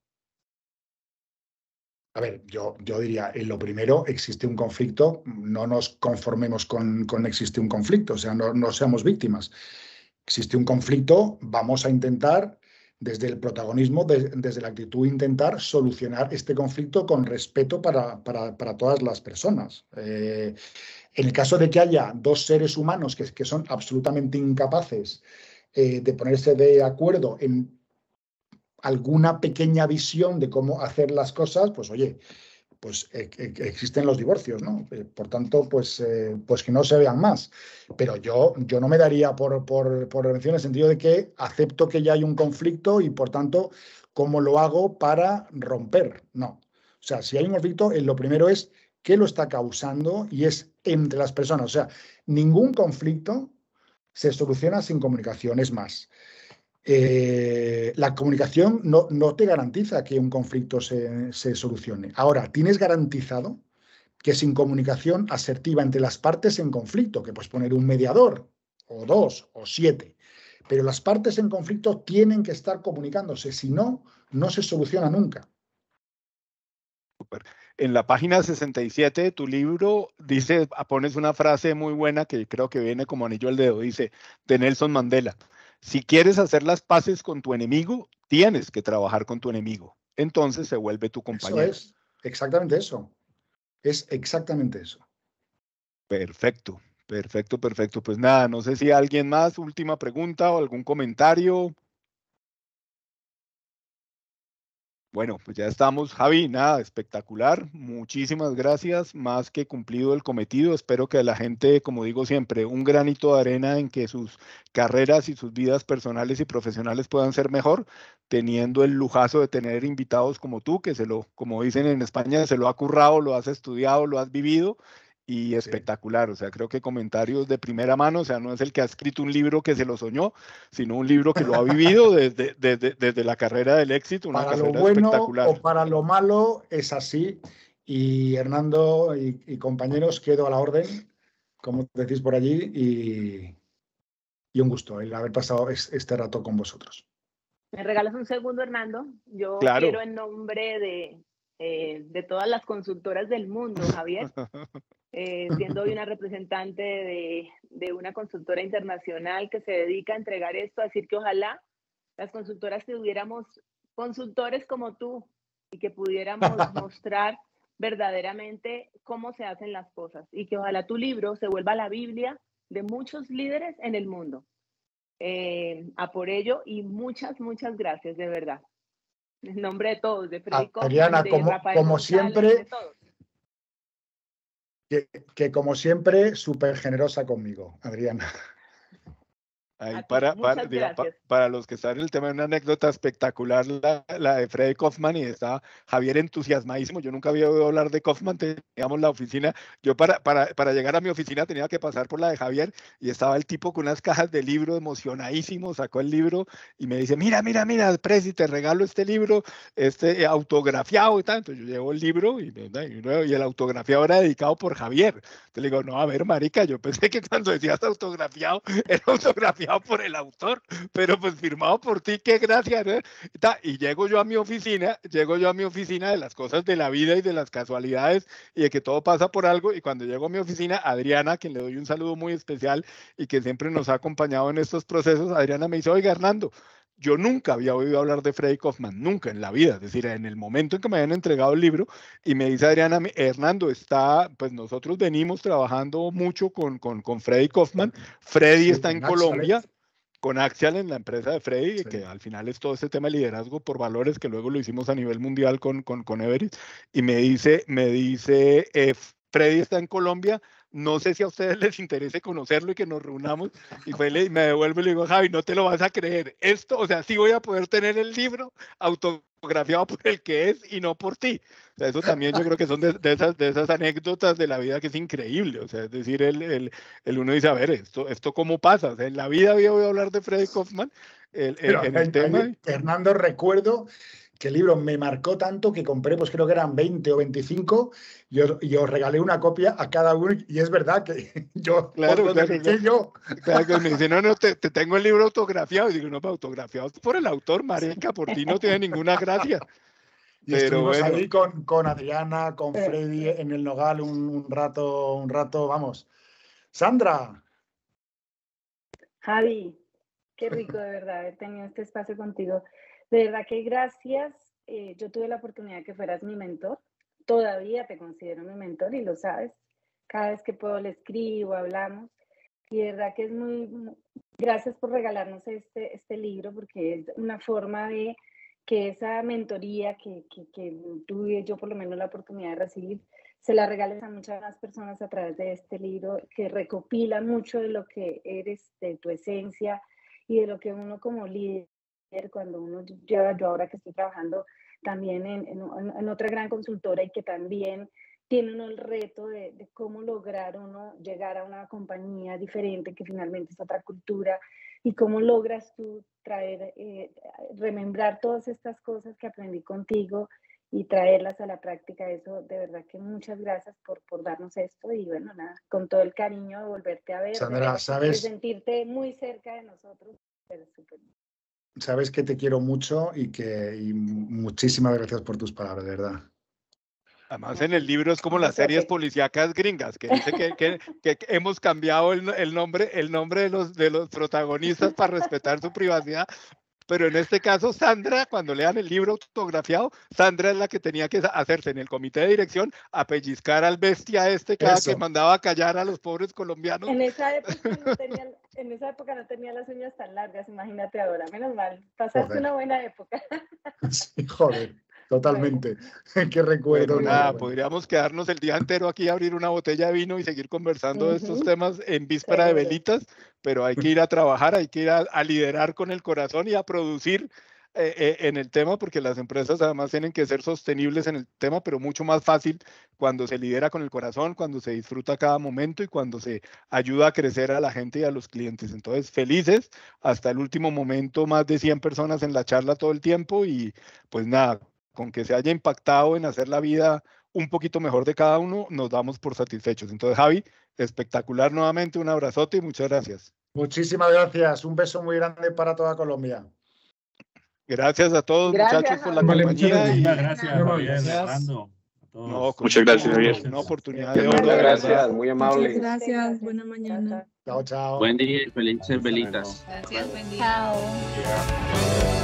A ver, yo, yo diría, en eh, lo primero, existe un conflicto, no nos conformemos con, con existe un conflicto, o sea, no, no, seamos víctimas. Existe un conflicto, vamos a intentar desde el protagonismo, desde la actitud intentar solucionar este conflicto con respeto para, todas las personas. Eh, en el caso de que haya dos seres humanos que, que son absolutamente incapaces eh, de ponerse de acuerdo en alguna pequeña visión de cómo hacer las cosas, pues oye, pues e, e, existen los divorcios, ¿no? Eh, por tanto, pues, eh, pues que no se vean más. Pero yo, yo no me daría por, por, por en el sentido de que acepto que ya hay un conflicto y por tanto, ¿cómo lo hago para romper? No. O sea, si hay un conflicto, eh, lo primero es qué lo está causando y es entre las personas. O sea, ningún conflicto se soluciona sin comunicación, es más. Eh, la comunicación no, te garantiza que un conflicto se, se solucione. Ahora, tienes garantizado que sin comunicación asertiva entre las partes en conflicto, que puedes poner un mediador, o dos, o siete, pero las partes en conflicto tienen que estar comunicándose, si no, no se soluciona nunca. Super en la página 67 de tu libro dice, ah, pones una frase muy buena que creo que viene como anillo al dedo, dice, de Nelson Mandela, si quieres hacer las paces con tu enemigo, tienes que trabajar con tu enemigo. Entonces se vuelve tu compañero. Eso es exactamente eso. Es exactamente eso. Perfecto, perfecto, perfecto. Pues nada, no sé si alguien más, última pregunta o algún comentario. Bueno, pues ya estamos. Javi, nada, espectacular. Muchísimas gracias. Más que cumplido el cometido. Espero que la gente, como digo siempre, un granito de arena en que sus carreras y sus vidas personales y profesionales puedan ser mejor, teniendo el lujazo de tener invitados como tú, que se lo, como dicen en España, se lo ha currado, lo has estudiado, lo has vivido y espectacular. O sea, creo que comentarios de primera mano, o sea, no es el que ha escrito un libro que se lo soñó, sino un libro que lo ha vivido desde, desde, la carrera del éxito, una para lo bueno O para lo malo es así. Y Hernando y, compañeros, quedo a la orden, como decís por allí, y, y un gusto el haber pasado este rato con vosotros. ¿Me regalas un segundo, Hernando? Yo quiero en nombre de, eh, de todas las consultoras del mundo, Javier, *laughs* Eh, siendo hoy una representante de, una consultora internacional que se dedica a entregar esto, a decir que ojalá las consultoras tuviéramos consultores como tú y que pudiéramos *laughs* mostrar verdaderamente cómo se hacen las cosas y que ojalá tu libro se vuelva la Biblia de muchos líderes en el mundo. Eh, a por ello y muchas, muchas gracias, de verdad. En nombre de todos, de ah, Freddy como siempre, que, como siempre, súper generosa conmigo, Adriana. Ahí para, para, los que están en el tema, una anécdota espectacular la, de Freddy Kaufman y estaba Javier entusiasmadísimo. Yo nunca había oído hablar de Kaufman, teníamos la oficina. Yo para, para, llegar a mi oficina tenía que pasar por la de Javier y estaba el tipo con unas cajas de libro emocionadísimo, sacó el libro y me dice, mira, mira, mira, Prezi, te regalo este libro, este eh, autografiado y tal. Entonces yo llevo el libro y, y el autografiado era dedicado por Javier. Entonces le digo, no, a ver, marica, yo pensé que cuando decías autografiado *laughs* era autografiado por el autor, pero pues firmado por ti, qué gracia. ¿no? Y llego yo a mi oficina, llego yo a mi oficina de las cosas de la vida y de las casualidades y de que todo pasa por algo. Y cuando llego a mi oficina, Adriana, quien le doy un saludo muy especial y que siempre nos ha acompañado en estos procesos, Adriana me dice, oiga, Hernando, yo nunca había oído hablar de Freddy Kaufman, nunca en la vida. Es decir, en el momento en que me habían entregado el libro y me dice Adriana, Hernando, está, pues nosotros venimos trabajando mucho con, con, Freddy Kaufman. Freddy está en Colombia. Con Axial en la empresa de Freddy, que al final es todo ese tema de liderazgo por valores que luego lo hicimos a nivel mundial con, con, con Y me dice, me dice, eh, Freddy está en Colombia, no sé si a ustedes *laughs* les interese conocerlo y que nos reunamos. Y me devuelvo y le digo, Javi, no te lo vas a creer. Esto, o sea, sí voy a poder tener el libro autografiado por el que es y no por ti. eso también yo creo que son de, esas, de esas anécdotas de la vida que es increíble. O sea, es decir, el, el, el uno dice, a ver, esto, esto cómo pasa. O sea, en la vida había voy a hablar de Freddy Kaufman. El, el, el tema. Fernando, recuerdo que el libro me marcó tanto que compré, pues creo que eran 20 o 25, y os, os regalé una copia a cada uno, y es verdad que *laughs* yo... Claro, claro, yo. claro que me dice, no, no, te, te, tengo el libro autografiado, y digo, no, autografiado por el autor, marenca por ti no tiene ninguna gracia. Pero bueno. ahí con, con, Adriana, con Freddy en el Nogal un, un rato, un rato, vamos. Sandra. Javi, qué rico de verdad haber tenido este espacio contigo. De verdad que gracias. Eh, yo tuve la oportunidad de que fueras mi mentor. Todavía te considero mi mentor y lo sabes. Cada vez que puedo le escribo, hablamos. Y de verdad que es muy... Gracias por regalarnos este, este libro porque es una forma de que esa mentoría que, que tuve yo por lo menos la oportunidad de recibir, se la regales a muchas más personas a través de este libro que recopila mucho de lo que eres, de tu esencia y de lo que uno como líder cuando uno lleva, yo ahora que estoy trabajando también en, en, otra gran consultora y que también tiene uno el reto de, cómo lograr uno llegar a una compañía diferente que finalmente es otra cultura y cómo logras tú traer, eh, remembrar todas estas cosas que aprendí contigo y traerlas a la práctica. Eso, de verdad que muchas gracias por, por darnos esto y bueno, nada, con todo el cariño de volverte a ver, Sandra, de, ¿sabes? sentirte muy cerca de nosotros. Pero sabes que te quiero mucho y que muchísimas gracias por tus palabras, de verdad. Además, en el libro es como las series policíacas gringas, que dice que, hemos cambiado el, nombre, el nombre de los protagonistas para respetar su privacidad, pero en este caso Sandra, cuando lean el libro autografiado, Sandra es la que tenía que hacerse en el comité de dirección a pellizcar al bestia este cada que mandaba a callar a los pobres colombianos. En esa, época no tenía, las uñas tan largas, imagínate ahora, menos mal, pasaste una buena época. *laughs* Sí, joder. Totalmente. *laughs* Qué recuerdo. nada, podríamos quedarnos el día entero aquí, abrir una botella de vino y seguir conversando de estos temas en víspera de velitas, pero hay que ir a trabajar, hay que ir a, liderar con el corazón y a producir eh, eh, en el tema, porque las empresas además tienen que ser sostenibles en el tema, pero mucho más fácil cuando se lidera con el corazón, cuando se disfruta cada momento y cuando se ayuda a crecer a la gente y a los clientes. Entonces, felices hasta el último momento, más de 100 personas en la charla todo el tiempo y pues nada, con que se haya impactado en hacer la vida un poquito mejor de cada uno, nos damos por satisfechos. Entonces, Javi, espectacular nuevamente, un abrazote y muchas gracias. Muchísimas gracias, un beso muy grande para toda Colombia. Gracias a todos, muchachos, por la compañía. Muchas y... gracias, Javier, muchas gracias, Javier. Una oportunidad de oro. Gracias, muy amable. Muchas gracias, buena mañana. Chao, chao. Buen día y felices velitas. Gracias, buen día. Chao.